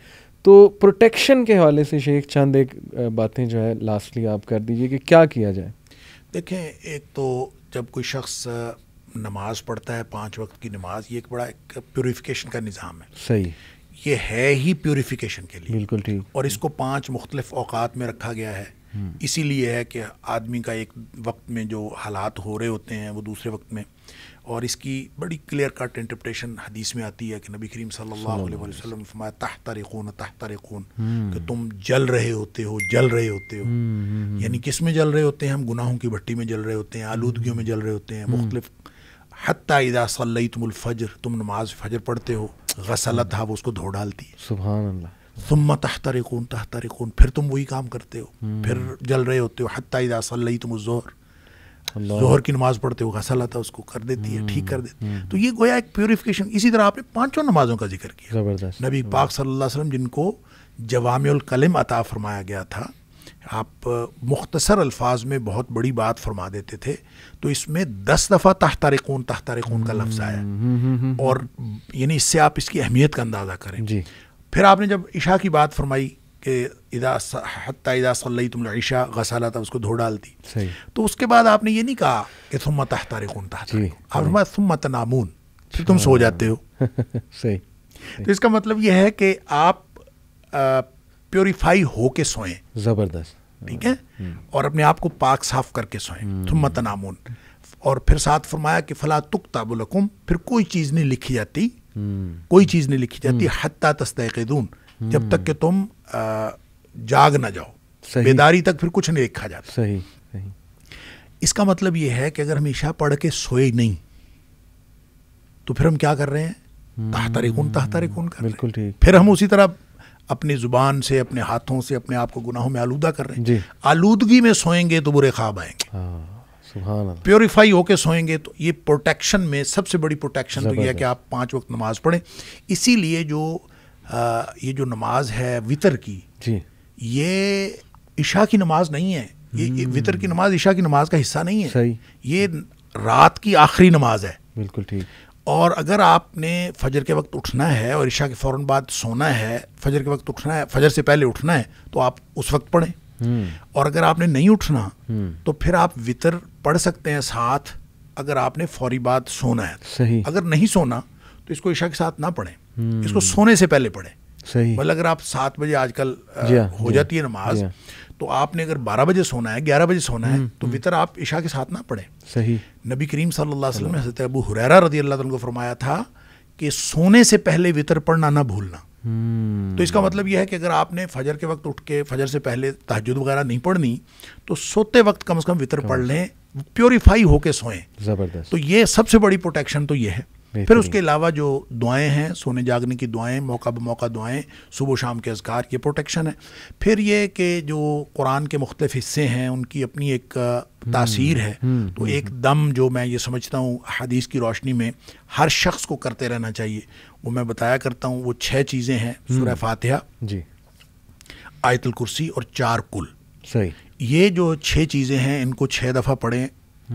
तो प्रोटेक्शन के हवाले से शेख चंद एक बातें जो है लास्टली आप कर दीजिए कि क्या किया जाए देखें एक तो जब कोई शख्स नमाज पढ़ता है पांच वक्त की नमाज ये एक बड़ा एक प्योरीफिकेशन का निज़ाम है सही ये है ही प्योरीफिकेशन के लिए बिल्कुल ठीक और इसको पांच मुख्तलिफ अवकात में रखा गया है इसीलिए है कि आदमी का एक वक्त में जो हालात हो रहे होते हैं वो दूसरे वक्त में और इसकी बड़ी क्लियर कट इंटरप्रटेशन हदीस में आती है कि नबी करीम सल्लल्लाहु अलैहि वसल्लम फरमाया तह तारिकून हम्म। कि तुम जल रहे होते हो जल रहे होते हो हम्म, हम्म, यानी किस में जल रहे होते हैं हम गुनाहों की भट्टी में जल रहे होते हैं आलूदगियों में जल रहे होते हैं मुख्तलिफ हती इदा सल्लई तुम फजर तुम नमाज फजर पढ़ते हो गसलत हाँ वो उसको धो डालती है सुबह अल्लाह सुम्मा तहतरिकून तहतरिकून फिर तुम वही काम करते हो फिर जल रहे होते हो हत्या सल्लई तुम जोहर जोहर की नमाज पढ़ते हो घसल आता उसको कर देती है ठीक कर देती है तो ये गोया एक प्योरीफिकेशन इसी तरह आपने पांचों नमाजों का जिक्र किया जबरदस्त नबी पाक सल्ला वसलम जिनको जवामुल कलम अता फरमाया गया था आप मुख्तसर अल्फाज में बहुत बड़ी बात फरमा देते थे तो इसमें दस दफ़ा तहतार खून तहतार खून का लफ्ज़ आया और यानी इससे आप इसकी अहमियत का अंदाज़ा करें जी फिर आपने जब ईशा की बात फरमाई कि इदा हत्ता इदा सल्लई तुम ईशा गसाला था उसको धो डालती तो उसके बाद आपने ये नहीं कहा कि तुम तहतारिकुन तहतारिकुन अब तो तुम नामून फिर तुम सो जाते हो (laughs) सही तो इसका मतलब यह है कि आप प्योरीफाई होके सोएं ज़बरदस्त ठीक है हम्म। और अपने आप को पाक साफ करके सोएं तुम हम्म। तनामून और फिर साथ फरमाया कि फला तुक ताबुलकुम फिर कोई चीज़ नहीं लिखी जाती हम्म। कोई चीज़ नहीं लिखी जाती हम्म। हत्या तस्तून जब तक हम्म। कि तुम जाग ना जाओ बेदारी तक फिर कुछ नहीं लिखा जाता सही सही इसका मतलब यह है कि अगर हम ईशा पढ़ के सोए नहीं तो फिर हम क्या कर रहे हैं तहतारे कौन तहतारे कौन कर बिल्कुल ठीक फिर हम उसी तरह अपनी जुबान से अपने हाथों से अपने आप को गुनाहों में आलूदा कर रहे हैं आलूदगी में सोएंगे तो बुरे ख्वाब आएंगे हाँ। प्योरीफाई होके सोएंगे तो ये प्रोटेक्शन में सबसे बड़ी प्रोटेक्शन तो ये है कि आप पाँच वक्त नमाज पढ़ें इसीलिए जो आ, ये जो नमाज है वितर की जी ये ईशा की नमाज नहीं है ये, ये हम्म। वितर की नमाज ईशा की नमाज का हिस्सा नहीं है सही ये रात की आखिरी नमाज है बिल्कुल ठीक और अगर आपने फजर के वक्त उठना है और ईशा के फौरन बाद सोना है फजर के वक्त उठना है फजर से पहले उठना है तो आप उस वक्त पढ़ें हम्म। और अगर आपने नहीं उठना हम्म। तो फिर आप वितर पढ़ सकते हैं साथ अगर आपने फौरी बात सोना है सही अगर नहीं सोना तो इसको ईशा के साथ ना पढ़ें हम्म। इसको सोने से पहले पढ़ें सही मतलब अगर आप सात बजे आजकल हाँ, हो हाँ, जाती है नमाज हाँ। तो आपने अगर बारह बजे सोना है ग्यारह बजे सोना है हम्म, तो हम्म। वितर आप ईशा के साथ ना पढ़ें सही नबी करीम सल्लल्लाहु अलैहि वसल्लम ने हजरत अबू हुरैरा रजी अल्लाह को फरमाया था कि सोने से पहले वितर पढ़ना ना भूलना हम्म। तो इसका मतलब यह है कि अगर आपने फजर के वक्त उठ के फजर से पहले तहजद वगैरह नहीं पढ़नी तो सोते वक्त कम से कम वितर पढ़ लें प्योरीफाई होके सोएं जबरदस्त तो ये सबसे बड़ी प्रोटेक्शन तो ये है फिर उसके अलावा जो दुआएं हैं सोने जागने की दुआएं मौका ब मौका दुआएं सुबह शाम के अजगार ये प्रोटेक्शन है फिर ये कि जो कुरान के मुख्तफ हिस्से हैं उनकी अपनी एक हम्म, तासीर है हम्म, तो हम्म, एक दम जो मैं ये समझता हूँ हदीस की रोशनी में हर शख्स को करते रहना चाहिए वो मैं बताया करता हूँ वो छः चीज़ें हैं सुर फातहा जी आयतुल कुर्सी और चार कुल सही ये जो छः चीज़ें हैं इनको छः दफ़ा पढ़ें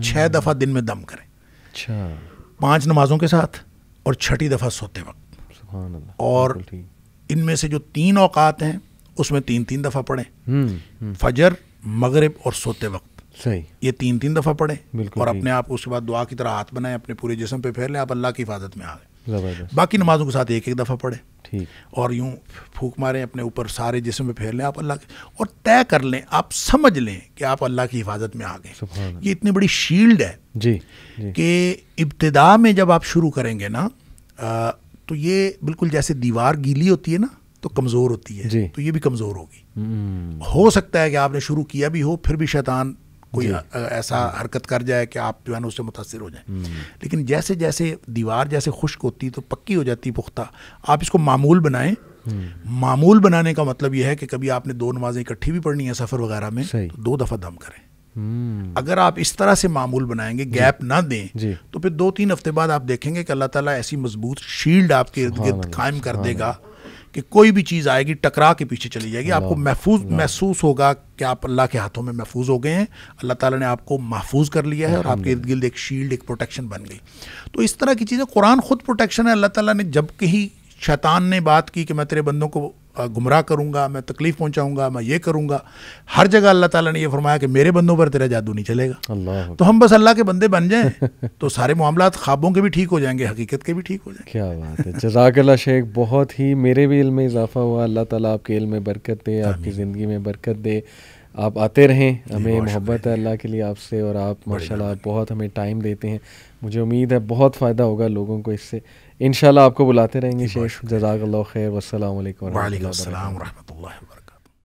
छः दफ़ा दिन में दम करें अच्छा पांच नमाजों के साथ और छठी दफ़ा सोते वक्त और इनमें से जो तीन औकात हैं उसमें तीन तीन दफ़ा पढ़ें हम्म, हम्म। फजर मगरब और सोते वक्त सही ये तीन तीन दफ़ा पढ़ें और अपने आप उसके बाद दुआ की तरह हाथ बनाएं अपने पूरे जिसम पे फैलें आप अल्लाह की हिफाजत में आ गए बाकी नमाजों के साथ एक एक दफ़ा पढ़े और यूँ फूक मारें अपने ऊपर सारे जिसम में फेर लें आप अल्लाह के और तय कर लें आप समझ लें कि आप अल्लाह की हिफाजत में आ गए ये इतनी बड़ी शील्ड है जी, जी। कि इब्तदा में जब आप शुरू करेंगे ना तो ये बिल्कुल जैसे दीवार गीली होती है ना तो कमज़ोर होती है तो ये भी कमज़ोर होगी हम्म। हो सकता है कि आपने शुरू किया भी हो फिर भी शैतान कोई ऐसा हाँ। हरकत कर जाए कि आप जो है ना उससे मुतासर हो जाए हम्म। लेकिन जैसे जैसे दीवार जैसे खुश्क होती है तो पक्की हो जाती है पुख्ता आप इसको मामूल बनाएं हम्म। मामूल बनाने का मतलब यह है कि कभी आपने दो नमाजें इकट्ठी भी पढ़नी है सफ़र वगैरह में तो दो दफ़ा दम करें हम्म। अगर आप इस तरह से मामूल बनाएंगे गैप ना दें तो फिर दो तीन हफ्ते बाद आप देखेंगे कि अल्लाह ताला ऐसी मजबूत शील्ड आपके इर्द गिर्द कायम कर देगा कि कोई भी चीज़ आएगी टकरा के पीछे चली जाएगी आपको महफूज महसूस होगा कि आप अल्लाह के हाथों में महफूज हो गए हैं अल्लाह ताला ने आपको महफूज कर लिया है और आपके इर्द गिर्द एक शील्ड एक प्रोटेक्शन बन गई तो इस तरह की चीज़ें कुरान खुद प्रोटेक्शन है अल्लाह ताला ने जब कहीं शैतान ने बात की कि मैं तेरे बंदों को गुमराह करूँगा मैं तकलीफ़ पहुँचाऊँगा मैं ये करूँगा हर जगह अल्लाह ताला ने ये फरमाया कि मेरे बंदों पर तेरा जादू नहीं चलेगा तो हम बस अल्लाह के बंदे बन जाएं तो सारे मामला ख्वाबों के भी ठीक हो जाएंगे हकीकत के भी ठीक हो जाएंगे क्या बात है जजाकल्ला शेख बहुत ही मेरे भी इल्म में इजाफा हुआ अल्लाह ताला आपके इल्म में बरकत दे आपकी ज़िंदगी में बरकत दे आप आते रहें हमें मोहब्बत है अल्लाह के लिए आपसे और आप माशाल्लाह बहुत हमें टाइम देते हैं मुझे उम्मीद है बहुत फ़ायदा होगा लोगों को इससे इनशाला आपको बुलाते रहेंगे शेख जजाक खैर वालेकुम